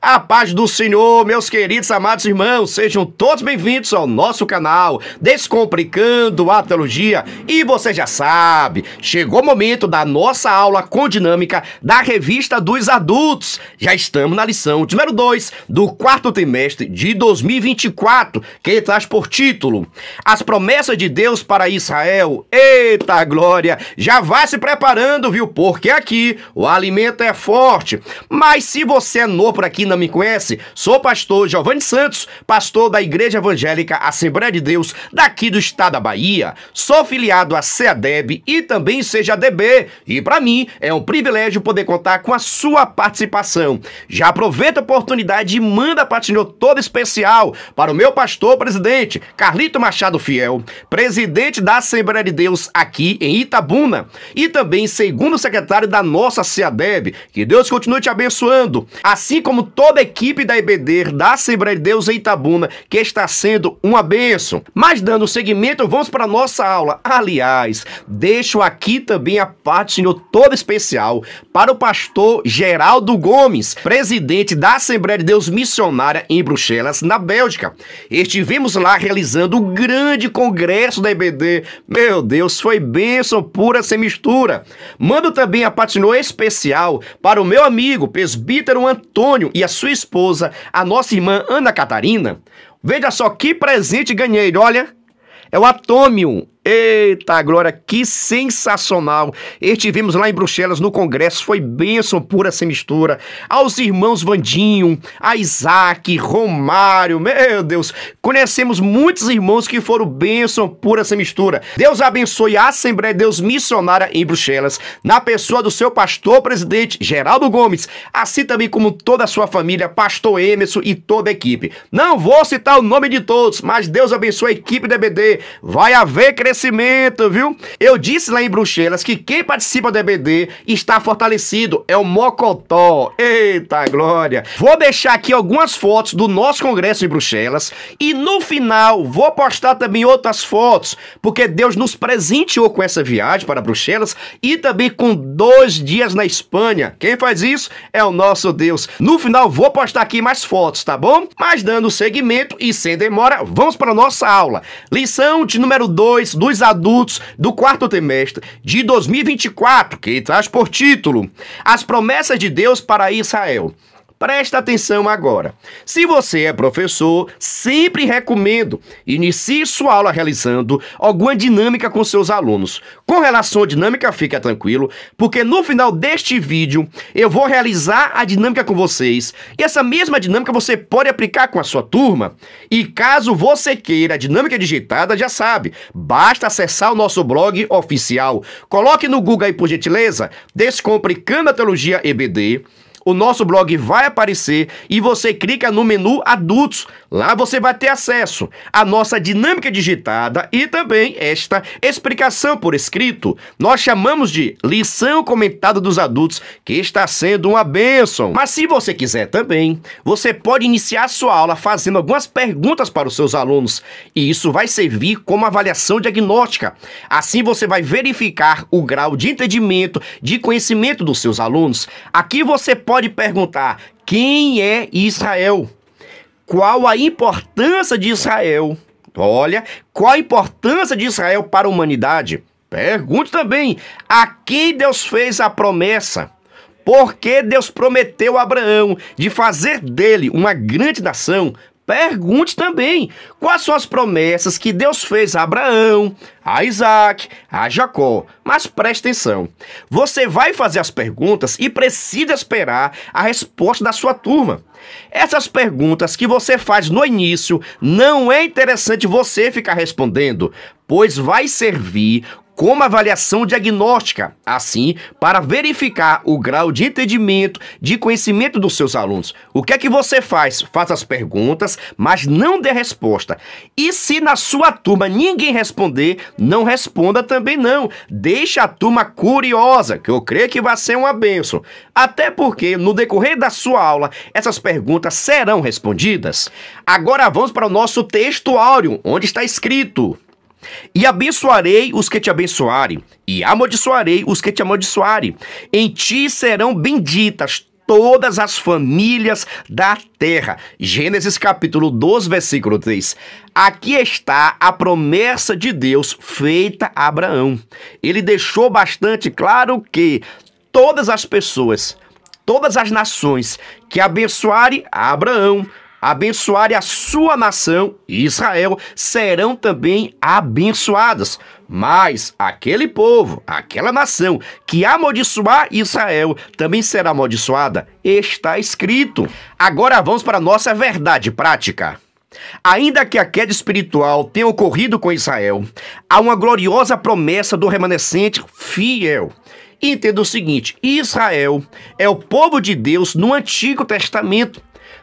A paz do Senhor, meus queridos amados irmãos, sejam todos bem-vindos ao nosso canal Descomplicando a Teologia. E você já sabe, chegou o momento da nossa aula com dinâmica da Revista dos Adultos. Já estamos na lição número 2 do quarto trimestre de 2024, que traz por título As Promessas de Deus para Israel. Eita glória! Já vá se preparando, viu? Porque aqui o alimento é forte. Mas se você é novo por aqui, não me conhece, sou pastor Giovanni Santos, pastor da Igreja Evangélica Assembleia de Deus daqui do estado da Bahia. Sou filiado à CEADEB e também seja DB, e para mim é um privilégio poder contar com a sua participação. Já aproveita a oportunidade e manda patinho todo especial para o meu pastor presidente, Carlito Machado Fiel, presidente da Assembleia de Deus aqui em Itabuna, e também segundo secretário da nossa CEADEB. Que Deus continue te abençoando, assim como toda a equipe da EBD, da Assembleia de Deus em Itabuna, que está sendo uma benção. Mas dando seguimento, vamos para a nossa aula. Aliás, deixo aqui também a parte, senhor, toda especial para o pastor Geraldo Gomes, presidente da Assembleia de Deus Missionária em Bruxelas, na Bélgica. Estivemos lá realizando o grande congresso da EBD. Meu Deus, foi bênção pura sem mistura. Mando também a parte, senhor, especial para o meu amigo, presbítero Antônio e a sua esposa, a nossa irmã Ana Catarina, veja só que presente ganhei, olha, é o Atômio, Eita, Glória, que sensacional! Estivemos lá em Bruxelas no congresso, foi bênção pura sem mistura. Aos irmãos Vandinho, a Isaac, Romário, meu Deus, conhecemos muitos irmãos que foram bênção pura sem mistura. Deus abençoe a Assembleia de Deus Missionária em Bruxelas, na pessoa do seu pastor presidente Geraldo Gomes, assim também como toda a sua família, pastor Emerson e toda a equipe. Não vou citar o nome de todos, mas Deus abençoe a equipe da BD. Vai haver crescimento fortalecimento, viu? Eu disse lá em Bruxelas que quem participa do EBD está fortalecido, é o Mocotó. Eita glória! Vou deixar aqui algumas fotos do nosso congresso em Bruxelas e no final vou postar também outras fotos, porque Deus nos presenteou com essa viagem para Bruxelas e também com dois dias na Espanha. Quem faz isso é o nosso Deus. No final vou postar aqui mais fotos, tá bom? Mas dando seguimento e sem demora, vamos para a nossa aula. Lição de número 2 do dos adultos do quarto trimestre de 2024, que traz por título As promessas de Deus para Israel. Presta atenção agora. Se você é professor, sempre recomendo inicie sua aula realizando alguma dinâmica com seus alunos. Com relação à dinâmica, fica tranquilo, porque no final deste vídeo eu vou realizar a dinâmica com vocês. E essa mesma dinâmica você pode aplicar com a sua turma. E caso você queira a dinâmica digitada, já sabe, basta acessar o nosso blog oficial. Coloque no Google aí, por gentileza, Descompre a Teologia EBD o nosso blog vai aparecer e você clica no menu adultos Lá você vai ter acesso à nossa dinâmica digitada e também esta explicação por escrito. Nós chamamos de lição comentada dos adultos, que está sendo uma bênção. Mas se você quiser também, você pode iniciar sua aula fazendo algumas perguntas para os seus alunos, e isso vai servir como avaliação diagnóstica. Assim você vai verificar o grau de entendimento, de conhecimento dos seus alunos. Aqui você pode perguntar: quem é Israel? qual a importância de Israel. Olha, qual a importância de Israel para a humanidade? Pergunte também a quem Deus fez a promessa. Por que Deus prometeu a Abraão de fazer dele uma grande nação? Pergunte também quais são as promessas que Deus fez a Abraão, a Isaac, a Jacó. Mas preste atenção: você vai fazer as perguntas e precisa esperar a resposta da sua turma. Essas perguntas que você faz no início não é interessante você ficar respondendo, pois vai servir como avaliação diagnóstica, assim, para verificar o grau de entendimento, de conhecimento dos seus alunos. O que é que você faz? Faça as perguntas, mas não dê resposta. E se na sua turma ninguém responder, não responda também não. Deixa a turma curiosa, que eu creio que vai ser uma benção. Até porque no decorrer da sua aula, essas perguntas serão respondidas. Agora vamos para o nosso texto áureo, onde está escrito: e abençoarei os que te abençoarem, e amaldiçoarei os que te amaldiçoarem. Em ti serão benditas todas as famílias da terra. Gênesis capítulo 12, versículo 3. Aqui está a promessa de Deus feita a Abraão. Ele deixou bastante claro que todas as pessoas, todas as nações que abençoarem Abraão, abençoar a sua nação, Israel, serão também abençoadas. Mas aquele povo, aquela nação que amaldiçoar Israel também será amaldiçoada. Está escrito. Agora vamos para a nossa verdade prática. Ainda que a queda espiritual tenha ocorrido com Israel, há uma gloriosa promessa do remanescente fiel. Entenda o seguinte: Israel é o povo de Deus no Antigo Testamento.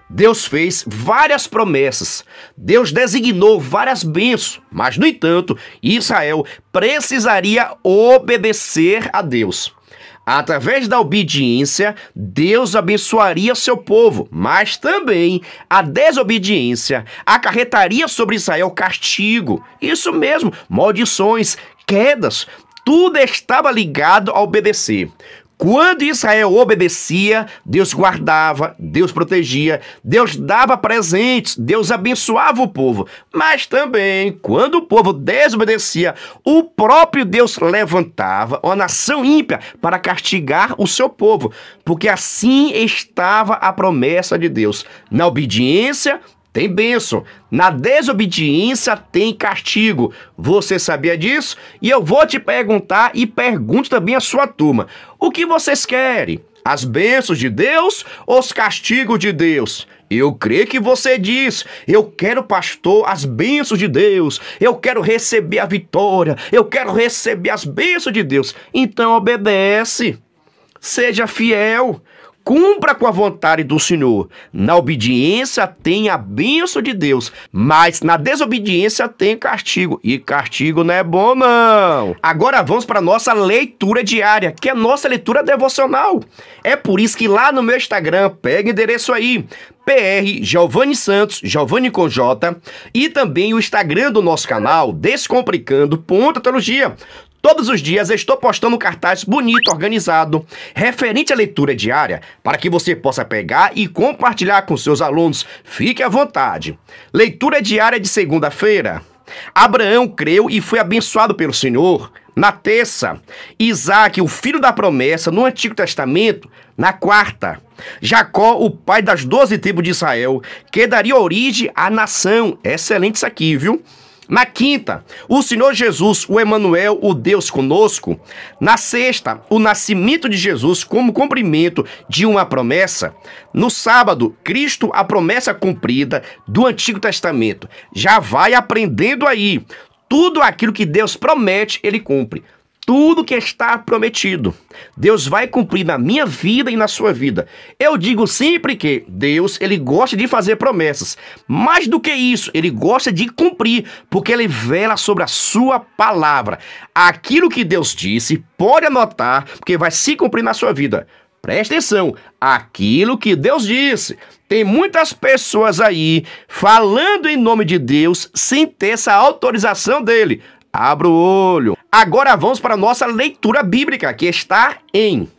Deus fez várias promessas, Deus designou várias bênçãos, mas, no entanto, Israel precisaria obedecer a Deus. Através da obediência, Deus abençoaria seu povo, mas também a desobediência acarretaria sobre Israel castigo. Isso mesmo, maldições, quedas, tudo estava ligado a obedecer. Quando Israel obedecia, Deus guardava, Deus protegia, Deus dava presentes, Deus abençoava o povo. Mas também, quando o povo desobedecia, o próprio Deus levantava a nação ímpia para castigar o seu povo, porque assim estava a promessa de Deus. Na obediência, tem benção. Na desobediência tem castigo. Você sabia disso? E eu vou te perguntar e pergunto também à sua turma: o que vocês querem? As bênçãos de Deus ou os castigos de Deus? Eu creio que você diz: eu quero, pastor, as bênçãos de Deus, eu quero receber a vitória, eu quero receber as bênçãos de Deus. Então obedece, seja fiel cumpra com a vontade do Senhor. Na obediência tem a bênção de Deus, mas na desobediência tem castigo. E castigo não é bom, não. Agora vamos para a nossa leitura diária, que é a nossa leitura devocional. É por isso que lá no meu Instagram, pega o endereço aí, PR Giovanni Santos, Giovanni com J, e também o Instagram do nosso canal, Descomplicando Teologia. Todos os dias estou postando cartaz bonito, organizado, referente à leitura diária, para que você possa pegar e compartilhar com seus alunos. Fique à vontade. Leitura diária de segunda-feira. Abraão creu e foi abençoado pelo Senhor. Na terça, Isaac, o filho da promessa, no Antigo Testamento. Na quarta, Jacó, o pai das doze tribos de Israel, que daria origem à nação. Excelente isso aqui, viu? Na quinta, o Senhor Jesus, o Emanuel, o Deus conosco. Na sexta, o nascimento de Jesus como cumprimento de uma promessa. No sábado, Cristo, a promessa cumprida do Antigo Testamento. Já vai aprendendo aí. Tudo aquilo que Deus promete, ele cumpre tudo que está prometido. Deus vai cumprir na minha vida e na sua vida. Eu digo sempre que Deus, ele gosta de fazer promessas. Mais do que isso, ele gosta de cumprir, porque ele vela sobre a sua palavra. Aquilo que Deus disse, pode anotar, porque vai se cumprir na sua vida. Preste atenção, aquilo que Deus disse. Tem muitas pessoas aí falando em nome de Deus sem ter essa autorização dele. Abra o olho. Agora vamos para a nossa leitura bíblica, que está em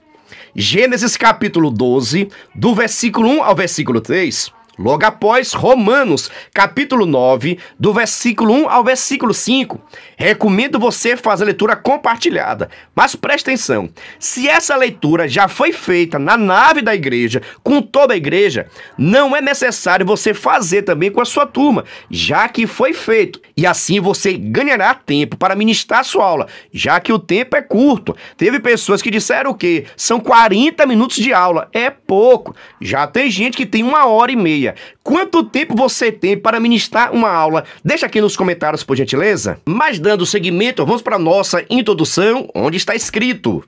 Gênesis capítulo 12, do versículo 1 ao versículo 3. Logo após Romanos, capítulo 9, do versículo 1 ao versículo 5, recomendo você fazer a leitura compartilhada. Mas preste atenção: se essa leitura já foi feita na nave da igreja, com toda a igreja, não é necessário você fazer também com a sua turma, já que foi feito. E assim você ganhará tempo para ministrar a sua aula, já que o tempo é curto. Teve pessoas que disseram o quê? São 40 minutos de aula. É pouco. Já tem gente que tem uma hora e meia dia. Quanto tempo você tem para ministrar uma aula? Deixa aqui nos comentários, por gentileza. Mas dando seguimento, vamos para a nossa introdução, onde está escrito.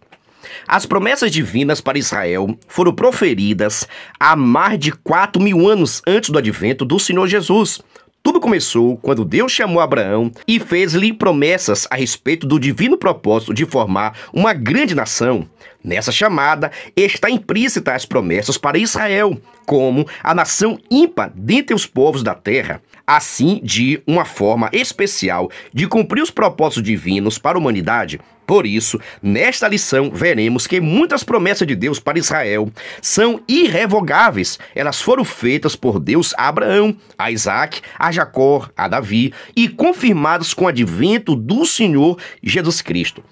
As promessas divinas para Israel foram proferidas há mais de 4 mil anos antes do advento do Senhor Jesus. Tudo começou quando Deus chamou Abraão e fez-lhe promessas a respeito do divino propósito de formar uma grande nação. Nessa chamada está implícita as promessas para Israel, como a nação ímpar dentre os povos da terra. Assim, de uma forma especial de cumprir os propósitos divinos para a humanidade, por isso, nesta lição, veremos que muitas promessas de Deus para Israel são irrevogáveis. Elas foram feitas por Deus a Abraão, a Isaac, a Jacó, a Davi e confirmadas com o advento do Senhor Jesus Cristo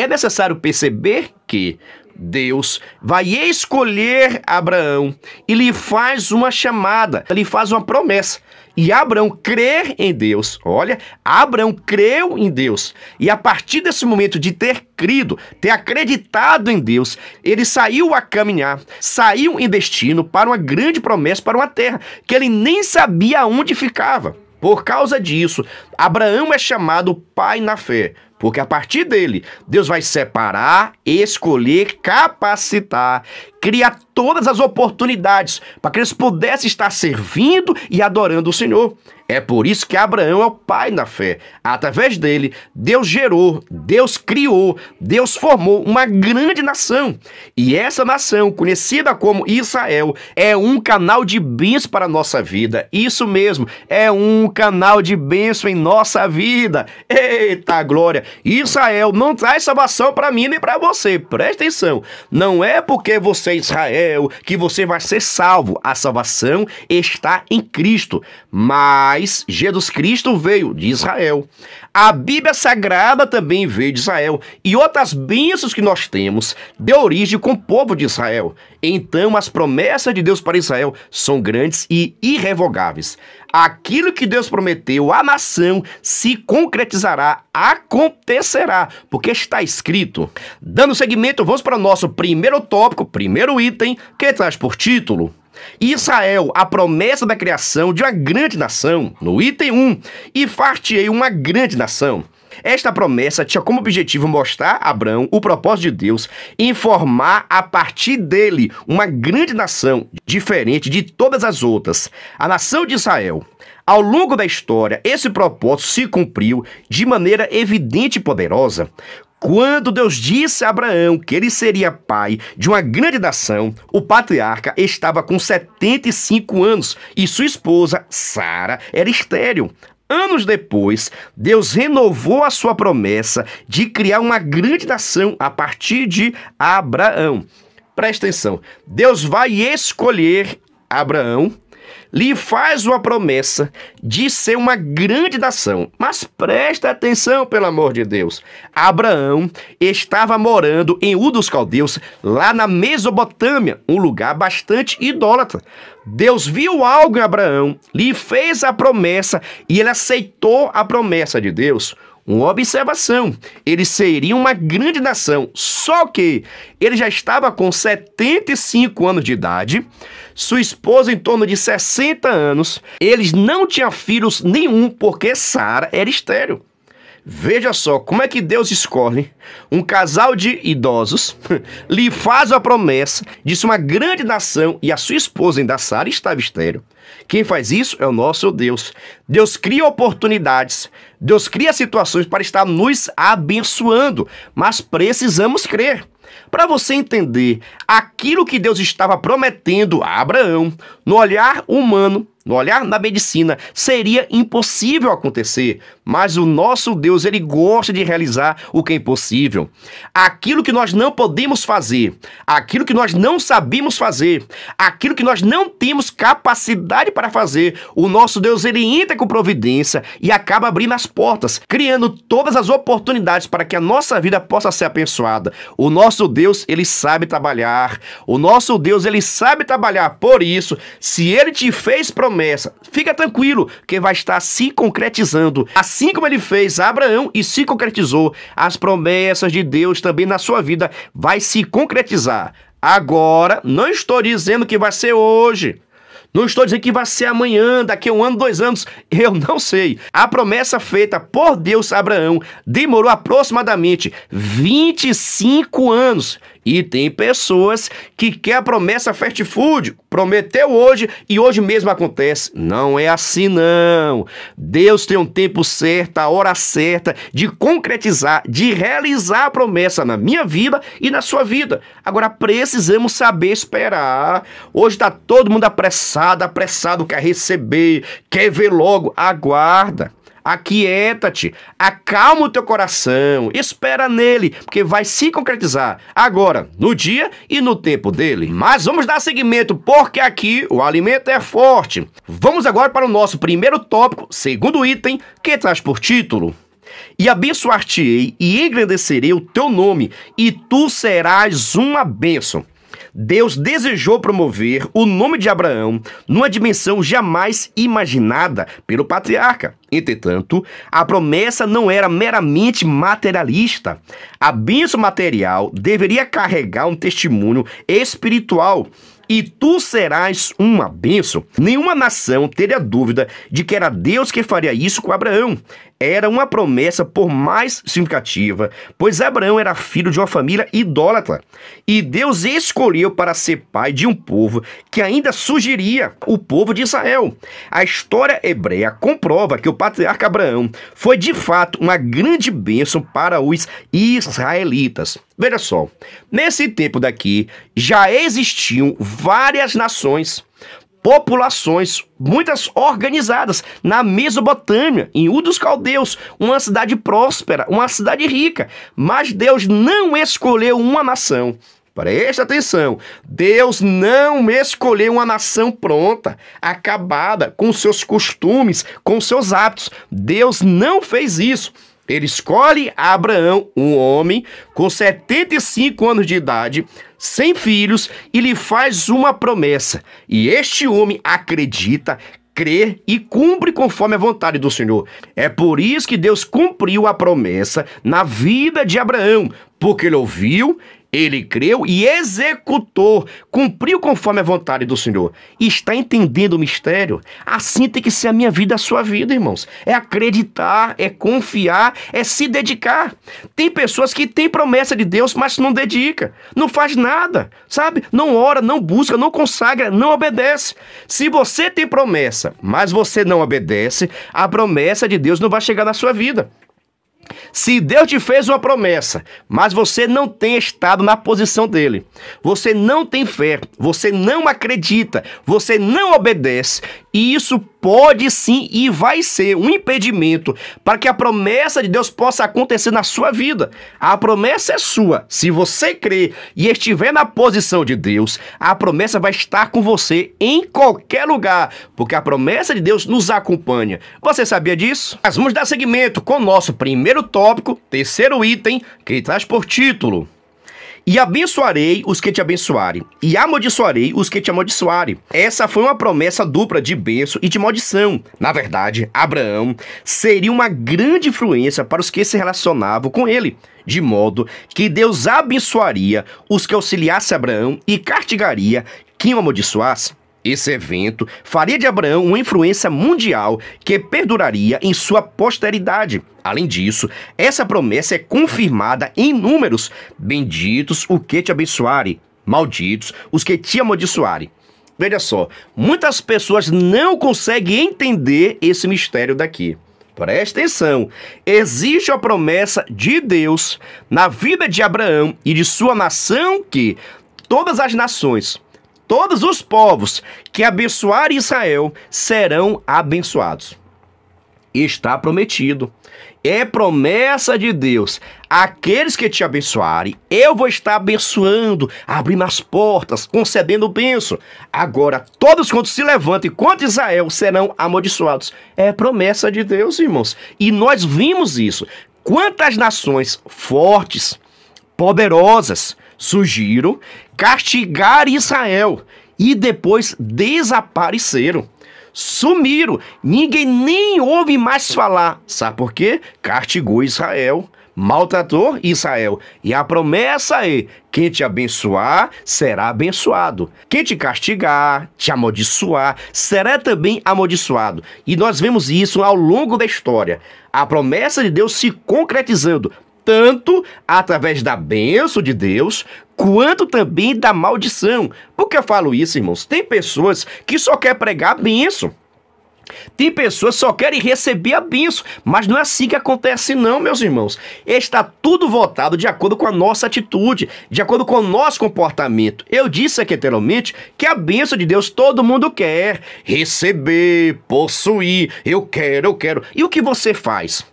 é necessário perceber que Deus vai escolher Abraão e lhe faz uma chamada, lhe faz uma promessa. E Abraão crer em Deus. Olha, Abraão creu em Deus. E a partir desse momento de ter crido, ter acreditado em Deus, ele saiu a caminhar, saiu em destino para uma grande promessa, para uma terra que ele nem sabia onde ficava. Por causa disso, Abraão é chamado pai na fé. Porque a partir dele, Deus vai separar, escolher, capacitar cria todas as oportunidades para que eles pudessem estar servindo e adorando o Senhor. É por isso que Abraão é o pai na fé. Através dele, Deus gerou, Deus criou, Deus formou uma grande nação. E essa nação, conhecida como Israel, é um canal de bênção para a nossa vida. Isso mesmo, é um canal de bênção em nossa vida. Eita glória! Israel não traz salvação para mim nem para você. Presta atenção. Não é porque você Israel, que você vai ser salvo. A salvação está em Cristo, mas Jesus Cristo veio de Israel. A Bíblia Sagrada também veio de Israel e outras bênçãos que nós temos deu origem com o povo de Israel. Então, as promessas de Deus para Israel são grandes e irrevogáveis. Aquilo que Deus prometeu à nação se concretizará, acontecerá, porque está escrito. Dando seguimento, vamos para o nosso primeiro tópico, primeiro item, que traz por título Israel, a promessa da criação de uma grande nação, no item 1, e fartei uma grande nação. Esta promessa tinha como objetivo mostrar a Abraão o propósito de Deus e formar a partir dele uma grande nação, diferente de todas as outras, a nação de Israel. Ao longo da história, esse propósito se cumpriu de maneira evidente e poderosa. Quando Deus disse a Abraão que ele seria pai de uma grande nação, o patriarca estava com 75 anos e sua esposa, Sara, era estéril. Anos depois, Deus renovou a sua promessa de criar uma grande nação a partir de Abraão. Presta atenção, Deus vai escolher Abraão lhe faz uma promessa de ser uma grande nação. Mas presta atenção, pelo amor de Deus. Abraão estava morando em U dos Caldeus, lá na Mesopotâmia, um lugar bastante idólatra. Deus viu algo em Abraão, lhe fez a promessa e ele aceitou a promessa de Deus. Uma observação: ele seria uma grande nação, só que ele já estava com 75 anos de idade, sua esposa em torno de 60 anos, eles não tinham filhos nenhum porque Sara era estéril. Veja só como é que Deus escolhe um casal de idosos, lhe faz a promessa de ser uma grande nação e a sua esposa ainda Sara estava estéreo. Quem faz isso é o nosso Deus. Deus cria oportunidades, Deus cria situações para estar nos abençoando, mas precisamos crer. Para você entender aquilo que Deus estava prometendo a Abraão, no olhar humano, no olhar da medicina, seria impossível acontecer. Mas o nosso Deus, ele gosta de realizar o que é impossível. Aquilo que nós não podemos fazer, aquilo que nós não sabemos fazer, aquilo que nós não temos capacidade para fazer, o nosso Deus, ele entra com providência e acaba abrindo as portas, criando todas as oportunidades para que a nossa vida possa ser abençoada. O nosso Deus, ele sabe trabalhar. O nosso Deus, ele sabe trabalhar. Por isso, se ele te fez prom promessa. Fica tranquilo que vai estar se concretizando. Assim como ele fez a Abraão e se concretizou, as promessas de Deus também na sua vida vai se concretizar. Agora, não estou dizendo que vai ser hoje. Não estou dizendo que vai ser amanhã, daqui a um ano, dois anos, eu não sei. A promessa feita por Deus a Abraão demorou aproximadamente 25 anos. E tem pessoas que quer a promessa fast food, prometeu hoje e hoje mesmo acontece. Não é assim não. Deus tem um tempo certo, a hora certa de concretizar, de realizar a promessa na minha vida e na sua vida. Agora precisamos saber esperar. Hoje está todo mundo apressado, apressado quer receber, quer ver logo, aguarda. Aquieta-te, acalma o teu coração, espera nele, porque vai se concretizar agora, no dia e no tempo dele. Mas vamos dar seguimento, porque aqui o alimento é forte. Vamos agora para o nosso primeiro tópico, segundo item, que traz por título e abençoar-te-ei e engrandecerei o teu nome, e tu serás uma bênção. Deus desejou promover o nome de Abraão numa dimensão jamais imaginada pelo patriarca. Entretanto, a promessa não era meramente materialista. A bênção material deveria carregar um testemunho espiritual e tu serás uma bênção. Nenhuma nação teria dúvida de que era Deus que faria isso com Abraão era uma promessa por mais significativa, pois Abraão era filho de uma família idólatra e Deus escolheu para ser pai de um povo que ainda surgiria, o povo de Israel. A história hebreia comprova que o patriarca Abraão foi de fato uma grande bênção para os israelitas. Veja só, nesse tempo daqui já existiam várias nações populações, muitas organizadas, na Mesopotâmia, em U dos Caldeus, uma cidade próspera, uma cidade rica. Mas Deus não escolheu uma nação. Preste atenção, Deus não escolheu uma nação pronta, acabada, com seus costumes, com seus hábitos. Deus não fez isso. Ele escolhe Abraão, um homem com 75 anos de idade, sem filhos e lhe faz uma promessa. E este homem acredita, crê e cumpre conforme a vontade do Senhor. É por isso que Deus cumpriu a promessa na vida de Abraão, porque ele ouviu ele creu e executou, cumpriu conforme a vontade do Senhor. Está entendendo o mistério? Assim tem que ser a minha vida, a sua vida, irmãos. É acreditar, é confiar, é se dedicar. Tem pessoas que têm promessa de Deus, mas não dedica, não faz nada, sabe? Não ora, não busca, não consagra, não obedece. Se você tem promessa, mas você não obedece, a promessa de Deus não vai chegar na sua vida. Se Deus te fez uma promessa, mas você não tem estado na posição dele, você não tem fé, você não acredita, você não obedece e isso pode sim e vai ser um impedimento para que a promessa de Deus possa acontecer na sua vida. A promessa é sua. Se você crer e estiver na posição de Deus, a promessa vai estar com você em qualquer lugar, porque a promessa de Deus nos acompanha. Você sabia disso? Mas vamos dar seguimento com o nosso primeiro tópico, terceiro item, que traz por título e abençoarei os que te abençoarem, e amaldiçoarei os que te amaldiçoarem. Essa foi uma promessa dupla de berço e de maldição. Na verdade, Abraão seria uma grande influência para os que se relacionavam com ele, de modo que Deus abençoaria os que auxiliasse Abraão e castigaria quem o amaldiçoasse. Esse evento faria de Abraão uma influência mundial que perduraria em sua posteridade. Além disso, essa promessa é confirmada em números: benditos o que te abençoare, malditos os que te amaldiçoarem. Veja só, muitas pessoas não conseguem entender esse mistério daqui. Presta atenção. Existe a promessa de Deus na vida de Abraão e de sua nação que todas as nações, todos os povos que abençoarem Israel serão abençoados. Está prometido. É promessa de Deus. Aqueles que te abençoarem, eu vou estar abençoando, abrindo as portas, concedendo o benção. Agora, todos quantos se levantem contra Israel serão amaldiçoados. É promessa de Deus, irmãos. E nós vimos isso. Quantas nações fortes, poderosas, surgiram, castigaram Israel e depois desapareceram. Sumiram, ninguém nem ouve mais falar. Sabe por quê? Castigou Israel, maltratou Israel. E a promessa é: quem te abençoar será abençoado. Quem te castigar, te amaldiçoar, será também amaldiçoado. E nós vemos isso ao longo da história. A promessa de Deus se concretizando, tanto através da bênção de Deus, quanto também da maldição. Por que eu falo isso, irmãos? Tem pessoas que só quer pregar a bênção. Tem pessoas que só querem receber a benção, mas não é assim que acontece, não, meus irmãos. Está tudo votado de acordo com a nossa atitude, de acordo com o nosso comportamento. Eu disse aqui anteriormente que a benção de Deus todo mundo quer receber, possuir. Eu quero, eu quero. E o que você faz?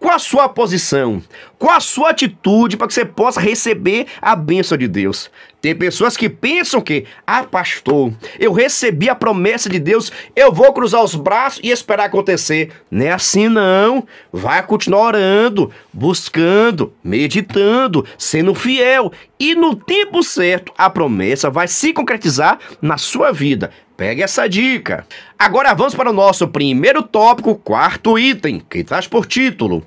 Qual a sua posição? Qual a sua atitude para que você possa receber a bênção de Deus? Tem pessoas que pensam que, ah, pastor, eu recebi a promessa de Deus, eu vou cruzar os braços e esperar acontecer. Não é assim, não. Vai continuar orando, buscando, meditando, sendo fiel. E no tempo certo, a promessa vai se concretizar na sua vida. Pegue essa dica. Agora vamos para o nosso primeiro tópico, quarto item, que traz por título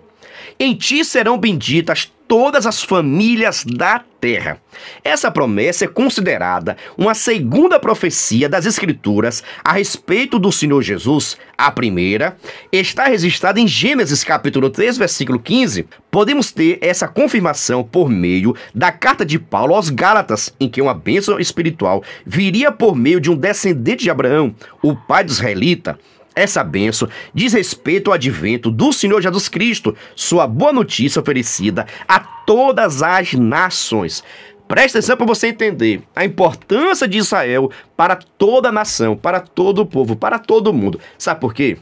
em ti serão benditas todas as famílias da terra. Essa promessa é considerada uma segunda profecia das Escrituras a respeito do Senhor Jesus. A primeira está registrada em Gênesis capítulo 3, versículo 15. Podemos ter essa confirmação por meio da carta de Paulo aos Gálatas, em que uma bênção espiritual viria por meio de um descendente de Abraão, o pai do israelita. Essa bênção diz respeito ao advento do Senhor Jesus Cristo, sua boa notícia oferecida a todas as nações. Presta atenção para você entender a importância de Israel para toda a nação, para todo o povo, para todo mundo. Sabe por quê?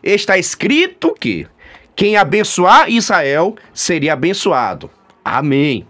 Está escrito que quem abençoar Israel seria abençoado. Amém.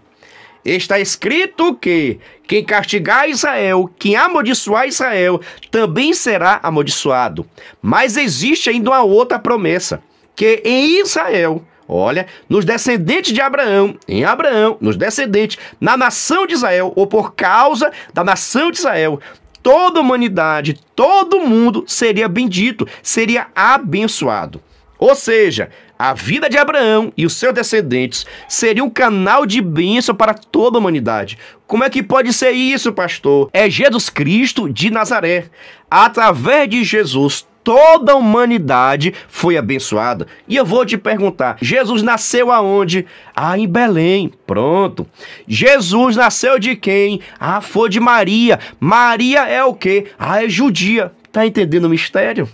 Está escrito que quem castigar Israel, quem amaldiçoar Israel, também será amaldiçoado. Mas existe ainda uma outra promessa, que em Israel Olha, nos descendentes de Abraão, em Abraão, nos descendentes, na nação de Israel, ou por causa da nação de Israel, toda a humanidade, todo mundo seria bendito, seria abençoado. Ou seja, a vida de Abraão e os seus descendentes seria um canal de bênção para toda a humanidade. Como é que pode ser isso, pastor? É Jesus Cristo de Nazaré. Através de Jesus, toda a humanidade foi abençoada. E eu vou te perguntar: Jesus nasceu aonde? Ah, em Belém. Pronto. Jesus nasceu de quem? Ah, foi de Maria. Maria é o quê? Ah, é judia. Tá entendendo o mistério?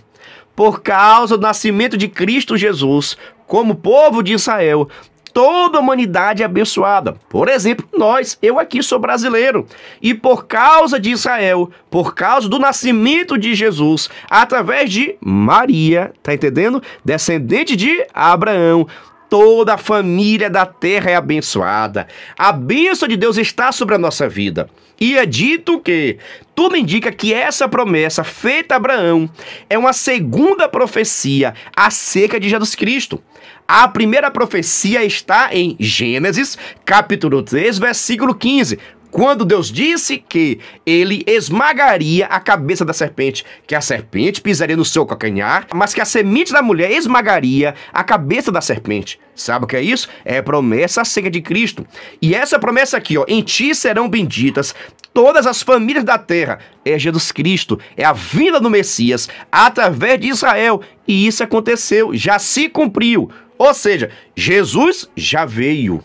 Por causa do nascimento de Cristo Jesus, como povo de Israel, toda a humanidade é abençoada. Por exemplo, nós, eu aqui sou brasileiro. E por causa de Israel, por causa do nascimento de Jesus, através de Maria, tá entendendo? Descendente de Abraão. Toda a família da terra é abençoada. A bênção de Deus está sobre a nossa vida. E é dito que tudo indica que essa promessa feita a Abraão é uma segunda profecia acerca de Jesus Cristo. A primeira profecia está em Gênesis, capítulo 3, versículo 15 quando Deus disse que ele esmagaria a cabeça da serpente, que a serpente pisaria no seu calcanhar, mas que a semente da mulher esmagaria a cabeça da serpente. Sabe o que é isso? É promessa acerca de Cristo. E essa promessa aqui, ó, em ti serão benditas todas as famílias da terra. É Jesus Cristo, é a vinda do Messias através de Israel. E isso aconteceu, já se cumpriu. Ou seja, Jesus já veio,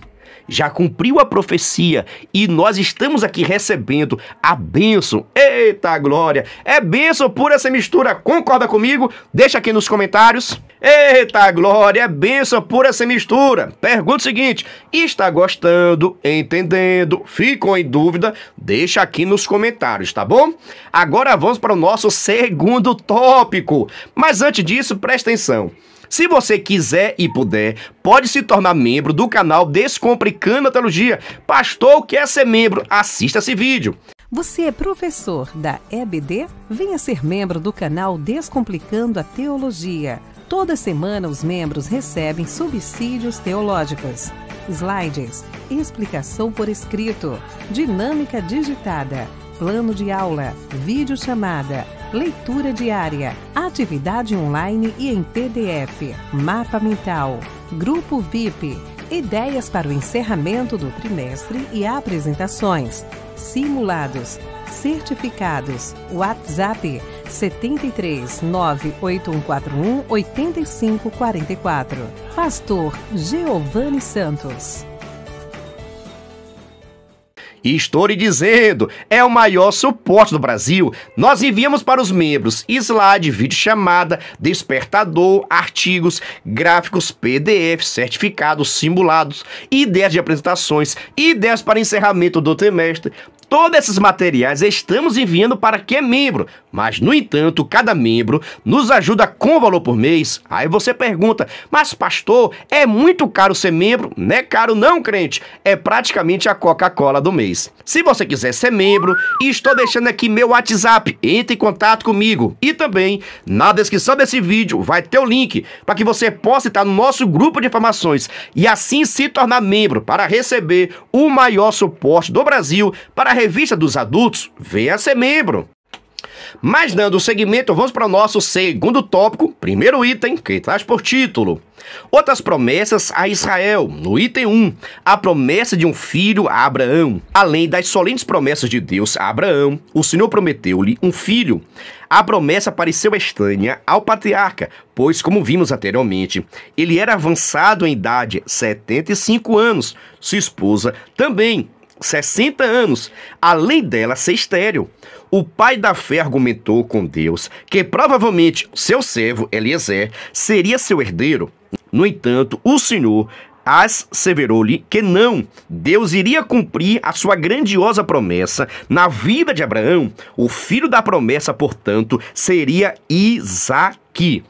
já cumpriu a profecia e nós estamos aqui recebendo a bênção. Eita glória! É bênção pura essa mistura, concorda comigo? Deixa aqui nos comentários. Eita glória! É bênção pura essa mistura. Pergunta o seguinte: está gostando, entendendo, ficou em dúvida? Deixa aqui nos comentários, tá bom? Agora vamos para o nosso segundo tópico. Mas antes disso, presta atenção. Se você quiser e puder, pode se tornar membro do canal Descomplicando a Teologia. Pastor, quer é ser membro? Assista esse vídeo. Você é professor da EBD? Venha ser membro do canal Descomplicando a Teologia. Toda semana os membros recebem subsídios teológicos, slides, explicação por escrito, dinâmica digitada plano de aula, videochamada, leitura diária, atividade online e em PDF, mapa mental, grupo VIP, ideias para o encerramento do trimestre e apresentações, simulados, certificados, WhatsApp 73 98141 8544. Pastor Giovanni Santos. E estou lhe dizendo, é o maior suporte do Brasil. Nós enviamos para os membros slide, vídeo chamada, despertador, artigos, gráficos, PDF, certificados, simulados, ideias de apresentações, ideias para encerramento do trimestre, Todos esses materiais estamos enviando para quem é membro, mas no entanto, cada membro nos ajuda com valor por mês. Aí você pergunta: "Mas pastor, é muito caro ser membro?" Não é caro não, crente. É praticamente a Coca-Cola do mês. Se você quiser ser membro, estou deixando aqui meu WhatsApp. Entre em contato comigo. E também na descrição desse vídeo vai ter o link para que você possa estar no nosso grupo de informações e assim se tornar membro para receber o maior suporte do Brasil para Revista dos Adultos, venha ser membro. Mas dando seguimento, vamos para o nosso segundo tópico, primeiro item, que traz por título. Outras promessas a Israel, no item 1, a promessa de um filho a Abraão. Além das solenes promessas de Deus a Abraão, o Senhor prometeu-lhe um filho. A promessa pareceu estranha ao patriarca, pois, como vimos anteriormente, ele era avançado em idade, 75 anos, sua esposa também 60 anos, além dela ser estéril. O pai da fé argumentou com Deus que provavelmente seu servo, Eliezer, seria seu herdeiro. No entanto, o Senhor asseverou-lhe que não, Deus iria cumprir a sua grandiosa promessa na vida de Abraão. O filho da promessa, portanto, seria Isaque.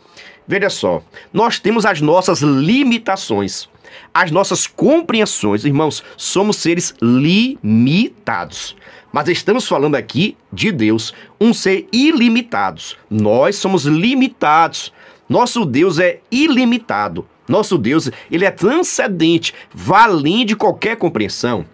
Veja só, nós temos as nossas limitações as nossas compreensões. Irmãos, somos seres limitados. Mas estamos falando aqui de Deus, um ser ilimitados. Nós somos limitados. Nosso Deus é ilimitado. Nosso Deus, ele é transcendente, valente de qualquer compreensão.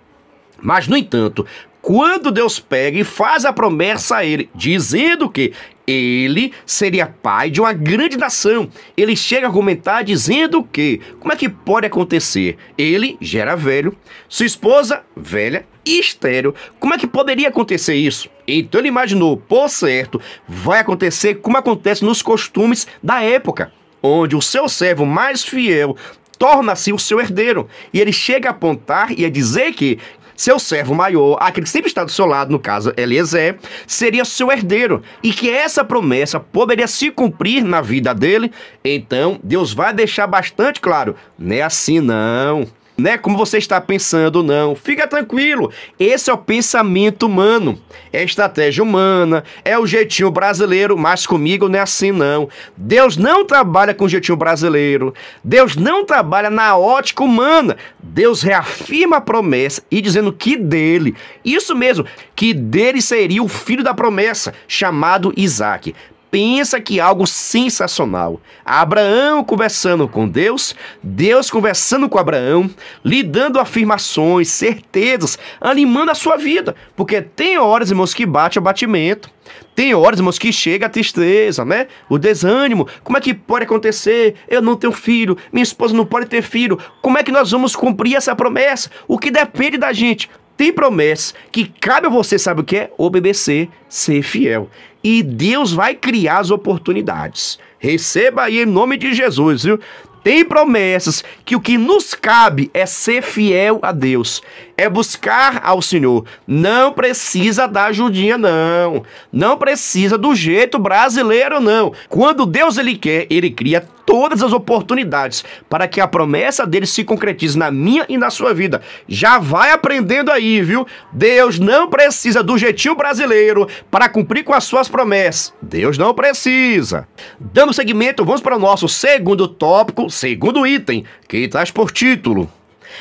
Mas, no entanto, quando Deus pega e faz a promessa a ele, dizendo que ele seria pai de uma grande nação. Ele chega a argumentar dizendo que como é que pode acontecer? Ele já era velho, sua esposa velha e estéreo. Como é que poderia acontecer isso? Então ele imaginou, por certo, vai acontecer como acontece nos costumes da época, onde o seu servo mais fiel torna-se o seu herdeiro. E ele chega a apontar e a dizer que seu servo maior, aquele que sempre está do seu lado, no caso Eliezer, seria seu herdeiro e que essa promessa poderia se cumprir na vida dele. Então, Deus vai deixar bastante claro: não é assim não né? Como você está pensando não. Fica tranquilo. Esse é o pensamento humano. É estratégia humana, é o jeitinho brasileiro, mas comigo não é assim não. Deus não trabalha com o jeitinho brasileiro. Deus não trabalha na ótica humana. Deus reafirma a promessa e dizendo que dele, isso mesmo, que dele seria o filho da promessa, chamado Isaac pensa que algo sensacional. Abraão conversando com Deus, Deus conversando com Abraão, lhe dando afirmações, certezas, animando a sua vida. Porque tem horas, irmãos, que bate o abatimento. Tem horas, irmãos, que chega a tristeza, né? O desânimo. Como é que pode acontecer? Eu não tenho filho, minha esposa não pode ter filho. Como é que nós vamos cumprir essa promessa? O que depende da gente? tem promessas que cabe a você, sabe o que é? Obedecer, ser fiel. E Deus vai criar as oportunidades. Receba aí em nome de Jesus, viu? Tem promessas que o que nos cabe é ser fiel a Deus é buscar ao Senhor. Não precisa da ajudinha, não. Não precisa do jeito brasileiro, não. Quando Deus ele quer, ele cria todas as oportunidades para que a promessa dele se concretize na minha e na sua vida. Já vai aprendendo aí, viu? Deus não precisa do jeitinho brasileiro para cumprir com as suas promessas. Deus não precisa. Dando seguimento, vamos para o nosso segundo tópico, segundo item, que traz por título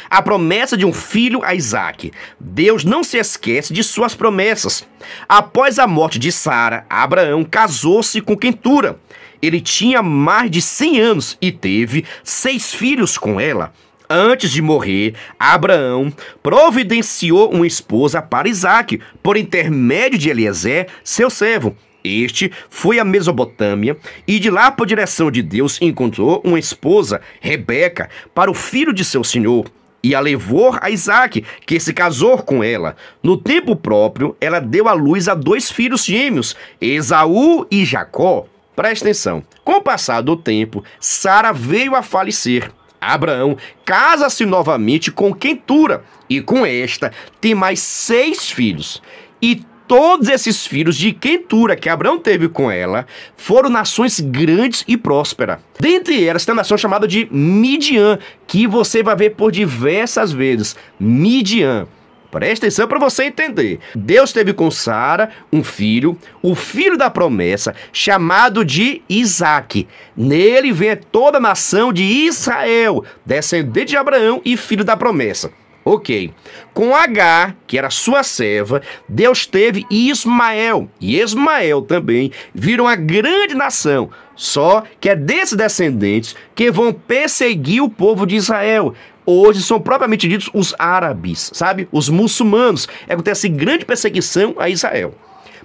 a promessa de um filho a Isaac. Deus não se esquece de suas promessas. Após a morte de Sara, Abraão casou-se com Quentura. Ele tinha mais de 100 anos e teve seis filhos com ela. Antes de morrer, Abraão providenciou uma esposa para Isaac, por intermédio de Eliezer, seu servo. Este foi a Mesopotâmia e de lá, por direção de Deus, encontrou uma esposa, Rebeca, para o filho de seu senhor e a levou a Isaac, que se casou com ela. No tempo próprio, ela deu à luz a dois filhos gêmeos, Esaú e Jacó. Presta atenção. Com o passar do tempo, Sara veio a falecer. Abraão casa-se novamente com Quentura e com esta tem mais seis filhos. E todos esses filhos de quentura que Abraão teve com ela foram nações grandes e prósperas. Dentre elas tem a nação chamada de Midian, que você vai ver por diversas vezes. Midian. Presta atenção para você entender. Deus teve com Sara um filho, o filho da promessa, chamado de Isaac. Nele vem toda a nação de Israel, descendente de Abraão e filho da promessa. Ok. Com H, que era sua serva, Deus teve Ismael. E Ismael também virou uma grande nação. Só que é desses descendentes que vão perseguir o povo de Israel hoje são propriamente ditos os árabes, sabe? Os muçulmanos. É acontece grande perseguição a Israel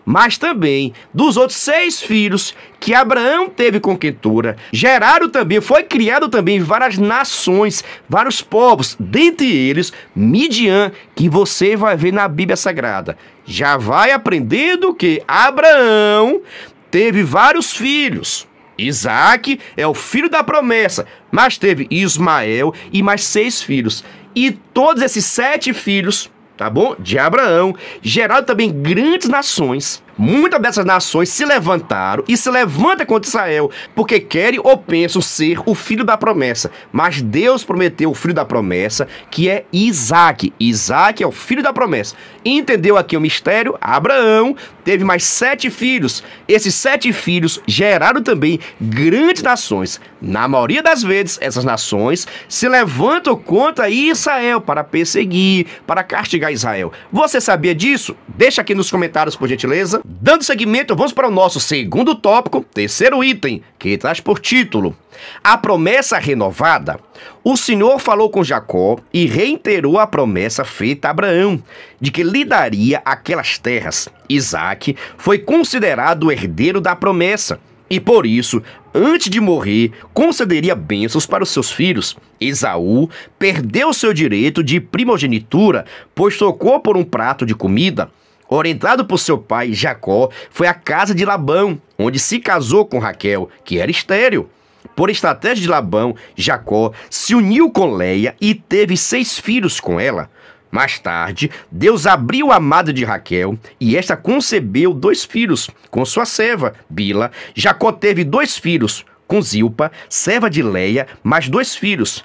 mas também dos outros seis filhos que Abraão teve com Quentura. Geraram também, foi criado também várias nações, vários povos, dentre eles Midian, que você vai ver na Bíblia Sagrada. Já vai aprendendo que Abraão teve vários filhos. Isaac é o filho da promessa, mas teve Ismael e mais seis filhos. E todos esses sete filhos tá bom? De Abraão, gerado também grandes nações Muitas dessas nações se levantaram e se levantam contra Israel porque querem ou pensam ser o filho da promessa. Mas Deus prometeu o filho da promessa, que é Isaac. Isaac é o filho da promessa. Entendeu aqui o mistério? Abraão teve mais sete filhos. Esses sete filhos geraram também grandes nações. Na maioria das vezes, essas nações se levantam contra Israel para perseguir, para castigar Israel. Você sabia disso? Deixa aqui nos comentários, por gentileza. Dando seguimento, vamos para o nosso segundo tópico, terceiro item, que traz por título A Promessa Renovada. O Senhor falou com Jacó e reiterou a promessa feita a Abraão de que lhe daria aquelas terras. Isaac foi considerado o herdeiro da promessa e por isso, antes de morrer, concederia bênçãos para os seus filhos. Esaú perdeu seu direito de primogenitura, pois tocou por um prato de comida orientado por seu pai, Jacó, foi à casa de Labão, onde se casou com Raquel, que era estéril. Por estratégia de Labão, Jacó se uniu com Leia e teve seis filhos com ela. Mais tarde, Deus abriu a amada de Raquel e esta concebeu dois filhos. Com sua serva, Bila, Jacó teve dois filhos, com Zilpa, serva de Leia, mais dois filhos